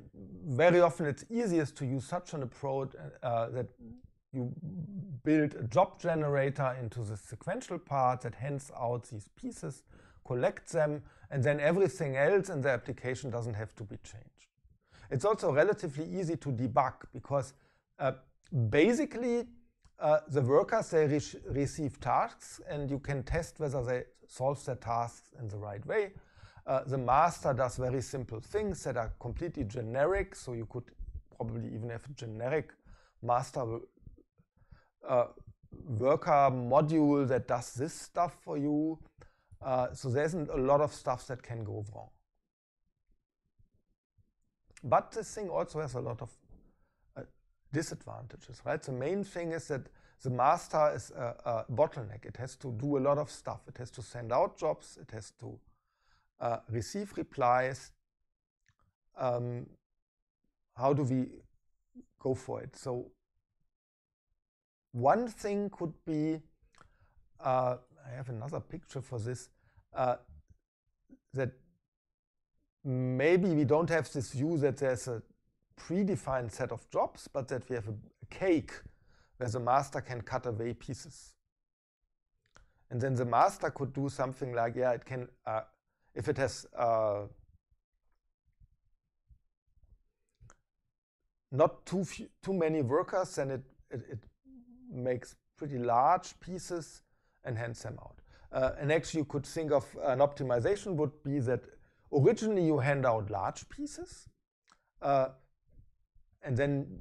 very often it's easiest to use such an approach uh, that you build a job generator into the sequential part that hands out these pieces, collects them, and then everything else in the application doesn't have to be changed. It's also relatively easy to debug because uh, basically uh, the workers, they re receive tasks and you can test whether they solve their tasks in the right way uh, the master does very simple things that are completely generic. So you could probably even have a generic master uh, worker module that does this stuff for you. Uh, so there isn't a lot of stuff that can go wrong. But this thing also has a lot of uh, disadvantages, right? The main thing is that the master is a, a bottleneck. It has to do a lot of stuff. It has to send out jobs. It has to uh, receive replies. Um, how do we go for it? So one thing could be, uh, I have another picture for this, uh, that maybe we don't have this view that there's a predefined set of jobs, but that we have a cake where the master can cut away pieces. And then the master could do something like, yeah, it can uh, if it has uh, not too few, too many workers, then it, it, it makes pretty large pieces and hands them out. Uh, and actually, you could think of an optimization would be that originally you hand out large pieces, uh, and then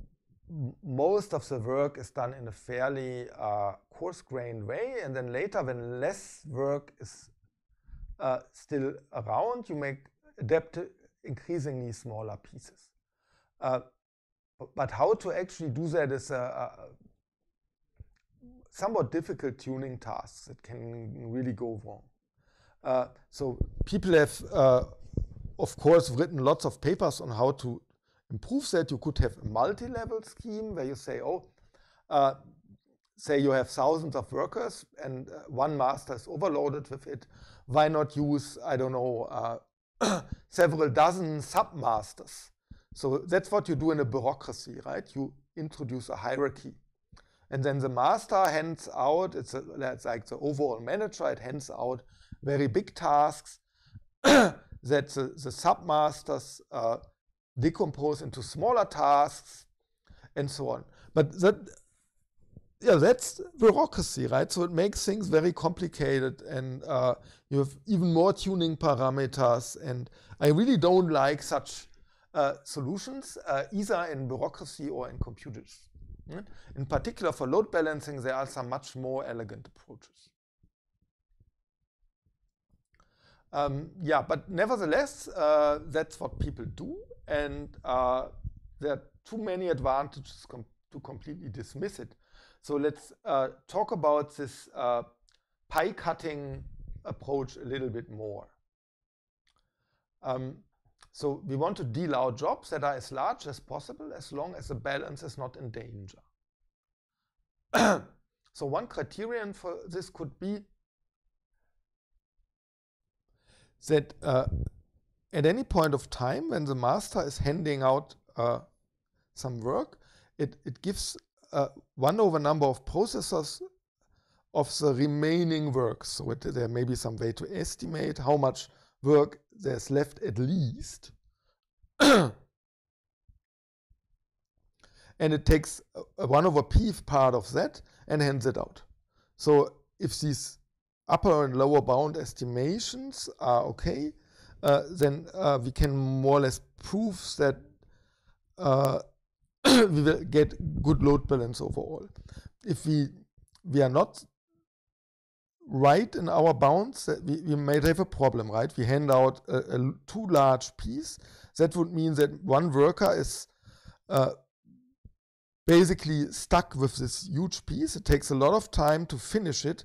most of the work is done in a fairly uh, coarse-grained way, and then later when less work is uh, still around. You make adapt increasingly smaller pieces. Uh, but how to actually do that is a, a, somewhat difficult tuning task that can really go wrong. Uh, so people have, of course, written lots of papers on how to improve that. You could have a multi-level scheme where you say, oh, say you have thousands of workers and uh, one master is overloaded with it, why not use, I don't know, uh, several dozen submasters? So that's what you do in a bureaucracy, right? You introduce a hierarchy. And then the master hands out, it's, a, it's like the overall manager, it hands out very big tasks that the, the submasters uh, decompose into smaller tasks and so on. But that yeah, that's bureaucracy, right? So it makes things very complicated, and uh, you have even more tuning parameters. And I really don't like such uh, solutions, uh, either in bureaucracy or in computers. Hm? In particular, for load balancing, there are some much more elegant approaches. Um, yeah, but nevertheless, uh, that's what people do, and uh, there are too many advantages com to completely dismiss it. So let's uh, talk about this uh, pie cutting approach a little bit more. Um, so we want to deal out jobs that are as large as possible as long as the balance is not in danger. so one criterion for this could be that uh, at any point of time when the master is handing out uh, some work, it, it gives uh, 1 over number of processors of the remaining work. So it, there may be some way to estimate how much work there's left at least. and it takes 1 over p part of that and hands it out. So if these upper and lower bound estimations are okay, uh, then uh, we can more or less prove that uh, we will get good load balance overall. If we we are not right in our bounds, we, we might have a problem, right? We hand out a, a too large piece. That would mean that one worker is uh, basically stuck with this huge piece. It takes a lot of time to finish it,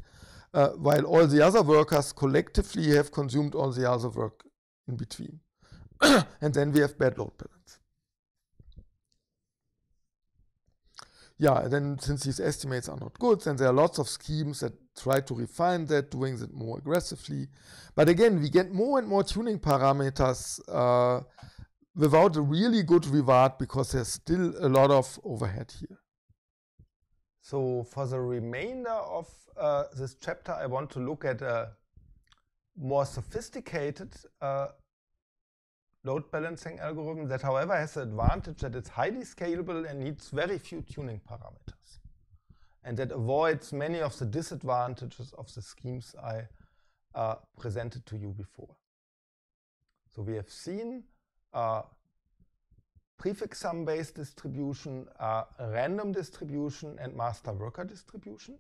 uh, while all the other workers collectively have consumed all the other work in between. and then we have bad load balance. yeah, then since these estimates are not good, then there are lots of schemes that try to refine that, doing it more aggressively. But again, we get more and more tuning parameters uh, without a really good reward because there's still a lot of overhead here. So for the remainder of uh, this chapter, I want to look at a more sophisticated uh, load balancing algorithm that, however, has the advantage that it's highly scalable and needs very few tuning parameters. And that avoids many of the disadvantages of the schemes I uh, presented to you before. So we have seen uh, prefix sum-based distribution, uh, random distribution, and master worker distribution.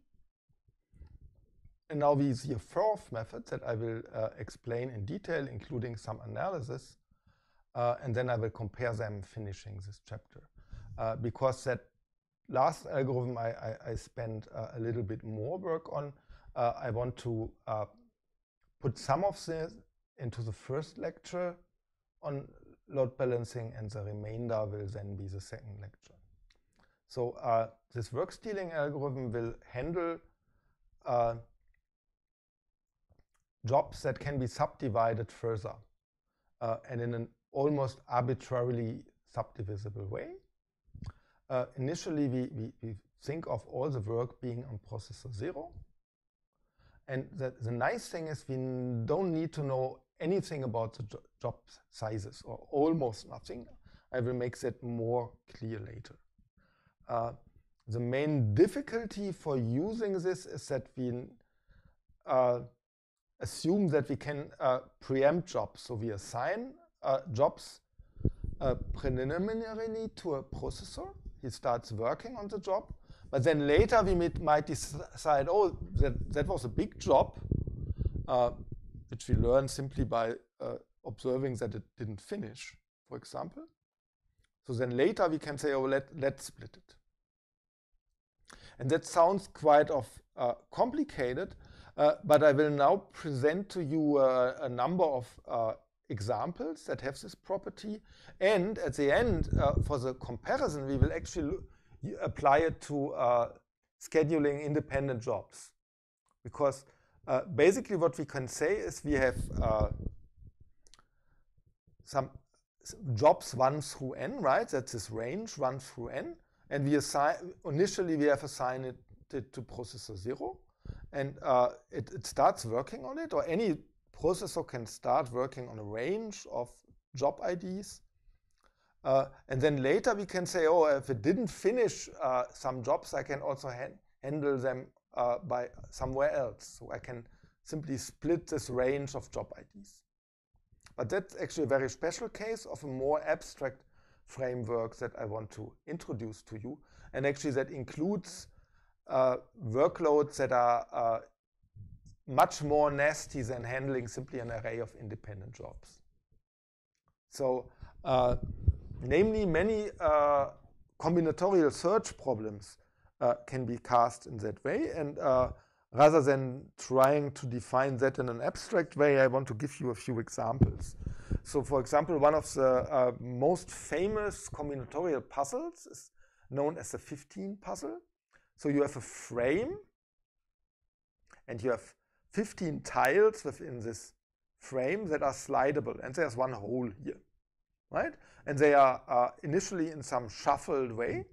And now we see a fourth method that I will uh, explain in detail, including some analysis, uh, and then I will compare them finishing this chapter. Uh, because that last algorithm I, I, I spent uh, a little bit more work on, I want to put some of this into the first lecture on load balancing and the remainder will then be the second lecture. So uh, this work stealing algorithm will handle uh, jobs that can be subdivided further. Uh, and in an almost arbitrarily subdivisible way. Uh, initially, we, we, we, think of all the work being on processor zero. And the, the nice thing is we don't need to know anything about the jo job sizes, or almost nothing. I will make that more clear later. Uh, the main difficulty for using this is that we uh, assume that we can uh, preempt jobs. So we assign uh, jobs a uh, preliminary to a processor. He starts working on the job. But then later we might decide, oh, that, that was a big job, uh, which we learn simply by uh, observing that it didn't finish, for example. So then later we can say, oh, let, let's split it. And that sounds quite of, uh, complicated, uh, but I will now present to you uh, a number of uh, examples that have this property. And at the end, uh, for the comparison, we will actually apply it to uh, scheduling independent jobs. Because uh, basically what we can say is we have uh, some jobs 1 through n, right? That's this range 1 through n. And we assign, initially we have assigned it to processor 0. And uh, it, it starts working on it, or any processor can start working on a range of job IDs. Uh, and then later we can say, oh, if it didn't finish uh, some jobs, I can also ha handle them uh, by somewhere else. So I can simply split this range of job IDs. But that's actually a very special case of a more abstract framework that I want to introduce to you. And actually that includes uh, workloads that are uh, much more nasty than handling simply an array of independent jobs. So, uh, namely, many uh, combinatorial search problems uh, can be cast in that way. And uh, rather than trying to define that in an abstract way, I want to give you a few examples. So, for example, one of the uh, most famous combinatorial puzzles is known as the 15 puzzle. So, you have a frame and you have 15 tiles within this frame that are slidable, and there's one hole here, right? And they are uh, initially in some shuffled way,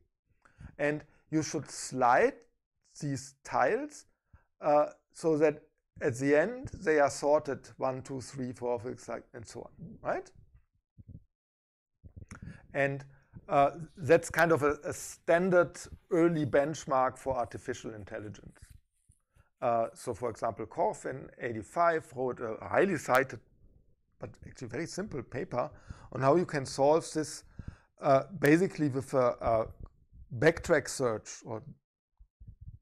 and you should slide these tiles uh, so that at the end they are sorted one, two, three, four, five, six, and so on, right? And uh, that's kind of a, a standard early benchmark for artificial intelligence. Uh, so for example, Korf in 85 wrote a highly cited, but actually very simple paper on how you can solve this uh, basically with a, a, backtrack search or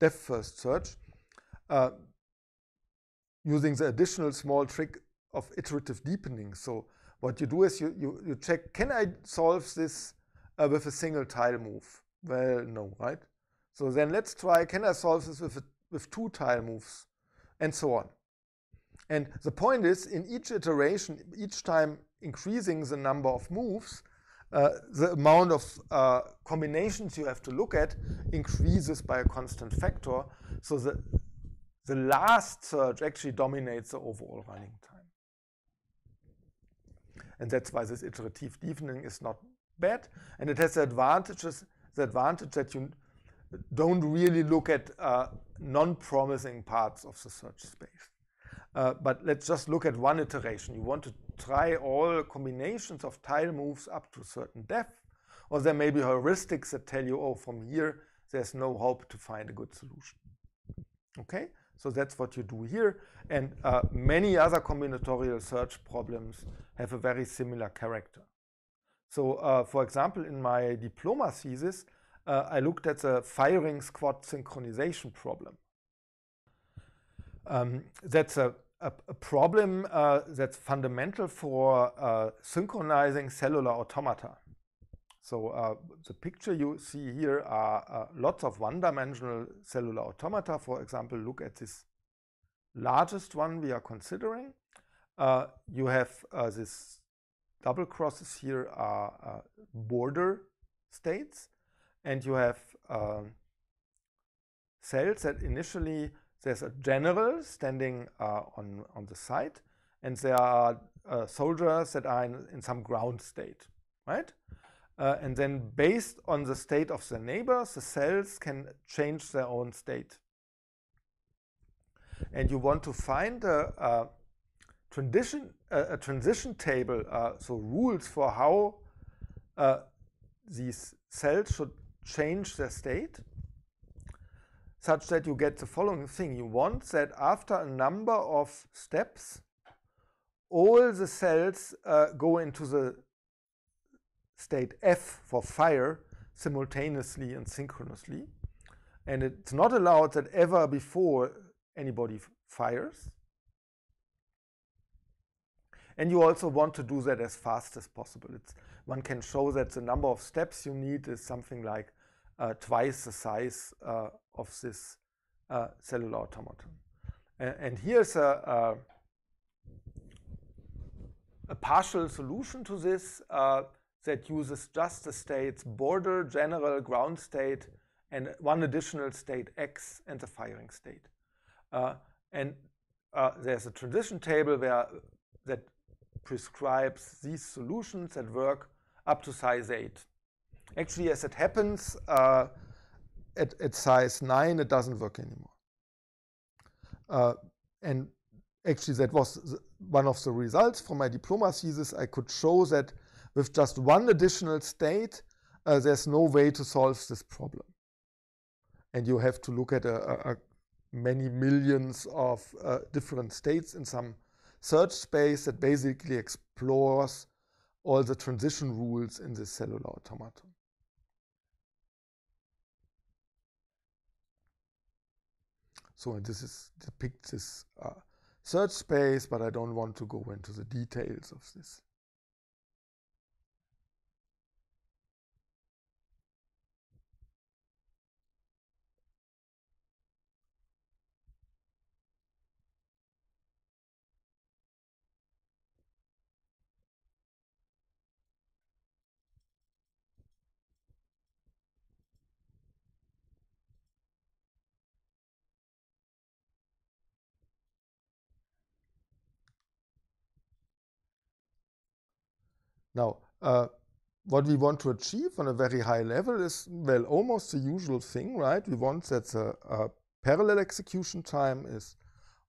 depth first search uh, using the additional small trick of iterative deepening. So what you do is you, you, you check, can I solve this uh, with a single tile move? Well, no, right? So then let's try, can I solve this with a with two tile moves, and so on. And the point is, in each iteration, each time increasing the number of moves, uh, the amount of uh, combinations you have to look at increases by a constant factor. So the, the last search actually dominates the overall running time. And that's why this iterative deepening is not bad. And it has the advantages, the advantage that you don't really look at uh, non-promising parts of the search space. Uh, but let's just look at one iteration. You want to try all combinations of tile moves up to a certain depth, or there may be heuristics that tell you, oh, from here, there's no hope to find a good solution. Okay, so that's what you do here. And uh, many other combinatorial search problems have a very similar character. So, uh, for example, in my diploma thesis, uh, I looked at the firing squad synchronization problem. Um, that's a, a, a problem uh, that's fundamental for uh, synchronizing cellular automata. So uh, the picture you see here are uh, lots of one-dimensional cellular automata. For example, look at this largest one we are considering. Uh, you have this double crosses here are border states and you have um, cells that initially there's a general standing uh, on, on the side, and there are uh, soldiers that are in, in, some ground state, right? Uh, and then based on the state of the neighbors, the cells can change their own state. And you want to find a, a uh, transition, a, uh, a, transition table, uh, so rules for how these cells should change their state such that you get the following thing. You want that after a number of steps, all the cells uh, go into the state F for fire simultaneously and synchronously. And it's not allowed that ever before anybody fires. And you also want to do that as fast as possible. It's one can show that the number of steps you need is something like uh, twice the size uh, of this uh, cellular automaton. And, here's a, a, uh, a, partial solution to this uh, that uses just the states border, general, ground state, and one additional state x and the firing state. Uh, and there's a transition table where that prescribes these solutions that work up to size 8. Actually, as it happens, uh, at, at, size 9, it doesn't work anymore. Uh, and actually, that was one of the results from my diploma thesis. I could show that with just one additional state, uh, there's no way to solve this problem. And you have to look at a, a, a many millions of uh, different states in some search space that basically explores all the transition rules in the cellular automaton. So this is depicts this uh, search space, but I don't want to go into the details of this. Now, uh, what we want to achieve on a very high level is, well, almost the usual thing, right? We want that the uh, parallel execution time is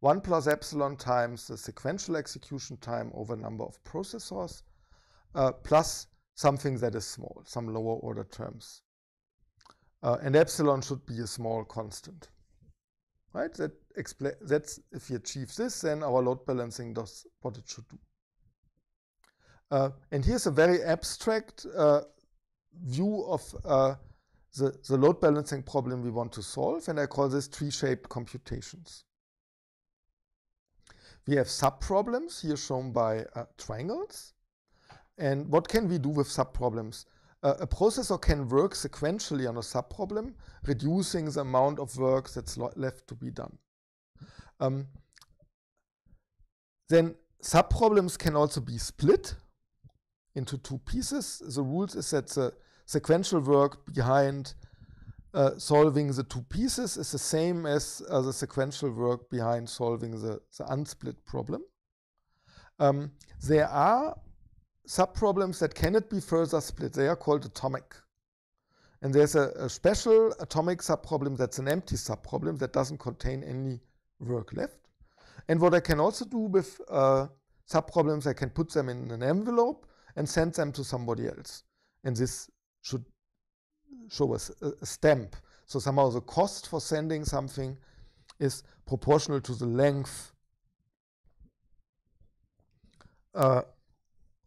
1 plus epsilon times the sequential execution time over number of processors, uh, plus something that is small, some lower order terms. Uh, and epsilon should be a small constant. Right? That that's if we achieve this, then our load balancing does what it should do. Uh, and here's a very abstract uh, view of uh, the, the load balancing problem we want to solve, and I call this tree-shaped computations. We have subproblems here shown by uh, triangles. And what can we do with subproblems? Uh, a processor can work sequentially on a subproblem, reducing the amount of work that's left to be done. Um, then subproblems can also be split into two pieces. The rules is that the sequential work behind uh, solving the two pieces is the same as uh, the sequential work behind solving the, the unsplit problem. Um, there are subproblems that cannot be further split. They are called atomic. And there's a, a special atomic subproblem that's an empty subproblem that doesn't contain any work left. And what I can also do with uh, subproblems, I can put them in an envelope and sends them to somebody else. And this should show a, a stamp. So somehow the cost for sending something is proportional to the length uh,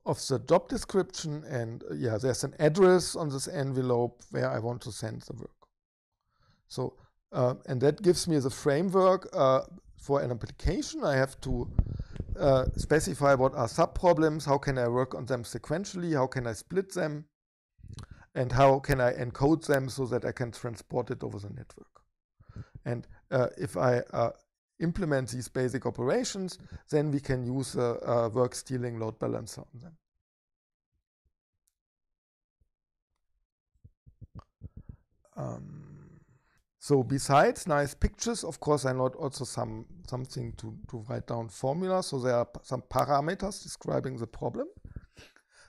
of the job description and uh, yeah, there's an address on this envelope where I want to send the work. So, uh, and that gives me the framework uh, for an application. I have to uh, specify what are sub-problems, how can I work on them sequentially, how can I split them, and how can I encode them so that I can transport it over the network. And uh, if I uh, implement these basic operations, then we can use a, uh, work stealing load balancer on them. Um, so besides nice pictures, of course, I not also some something to, to write down formulas. So there are some parameters describing the problem.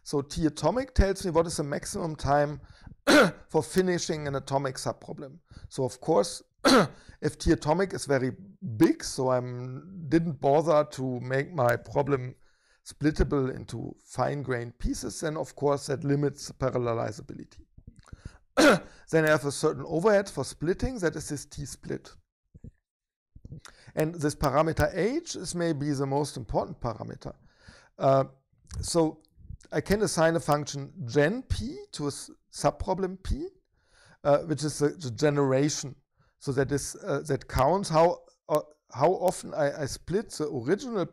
So T atomic tells me what is the maximum time for finishing an atomic subproblem. So of course, if T atomic is very big, so I didn't bother to make my problem splittable into fine-grained pieces, then of course that limits parallelizability. then I have a certain overhead for splitting, that is this t-split. And this parameter h is maybe the most important parameter. Uh, so I can assign a function gen p to a subproblem p, uh, which is the, the, generation. So that is uh, that counts how uh, how often I, I, split the original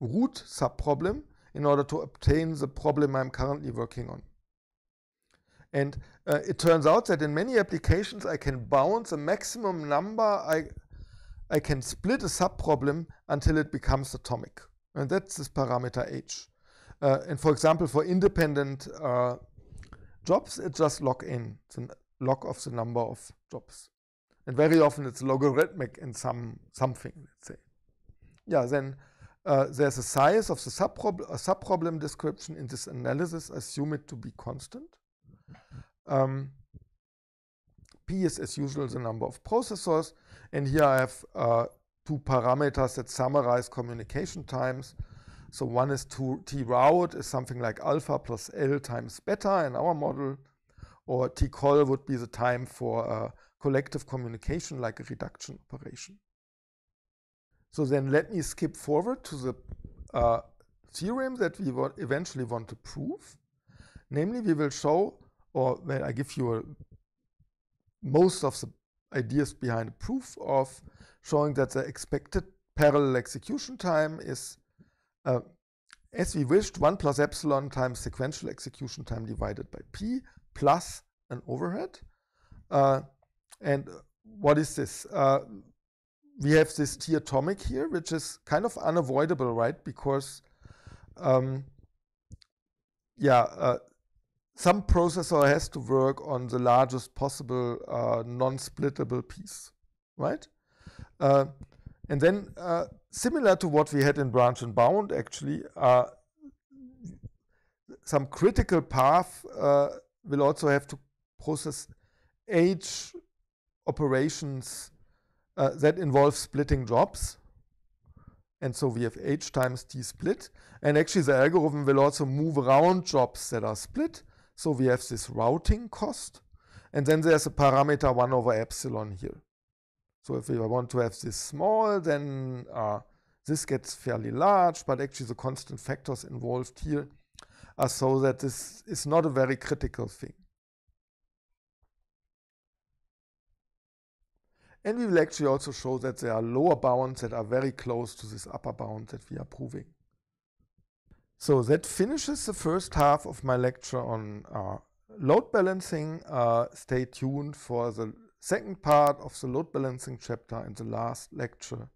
root subproblem in order to obtain the problem I'm currently working on. And uh, it turns out that in many applications, I can bound the maximum number, I, I can split a subproblem until it becomes atomic. And that's this parameter h. Uh, and for example, for independent uh, jobs, it's just log in the log of the number of jobs. And very often it's logarithmic in some something, let's say. Yeah, then uh, there's a size of the subproblem, subproblem description in this analysis, assume it to be constant. Um, P is as usual the number of processors and here I have uh, two parameters that summarize communication times. So one is T route is something like alpha plus L times beta in our model or T call would be the time for collective communication like a reduction operation. So then let me skip forward to the uh, theorem that we eventually want to prove. Namely, we will show or when I give you a, most of the ideas behind a proof of showing that the expected parallel execution time is uh, as we wished 1 plus epsilon times sequential execution time divided by p plus an overhead. Uh, and what is this? Uh, we have this T atomic here, which is kind of unavoidable, right? Because, um, yeah, uh, some processor has to work on the largest possible uh, non-splittable piece, right? Uh, and then uh, similar to what we had in branch and bound, actually, uh, some critical path uh, will also have to process age operations uh, that involve splitting jobs. And so we have h times t split. And actually the algorithm will also move around jobs that are split. So we have this routing cost. And then there's a parameter 1 over epsilon here. So if we want to have this small, then uh, this gets fairly large, but actually the constant factors involved here are so that this is not a very critical thing. And we will actually also show that there are lower bounds that are very close to this upper bound that we are proving. So that finishes the first half of my lecture on uh, load balancing. Uh, stay tuned for the second part of the load balancing chapter and the last lecture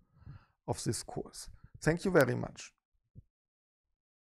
of this course. Thank you very much.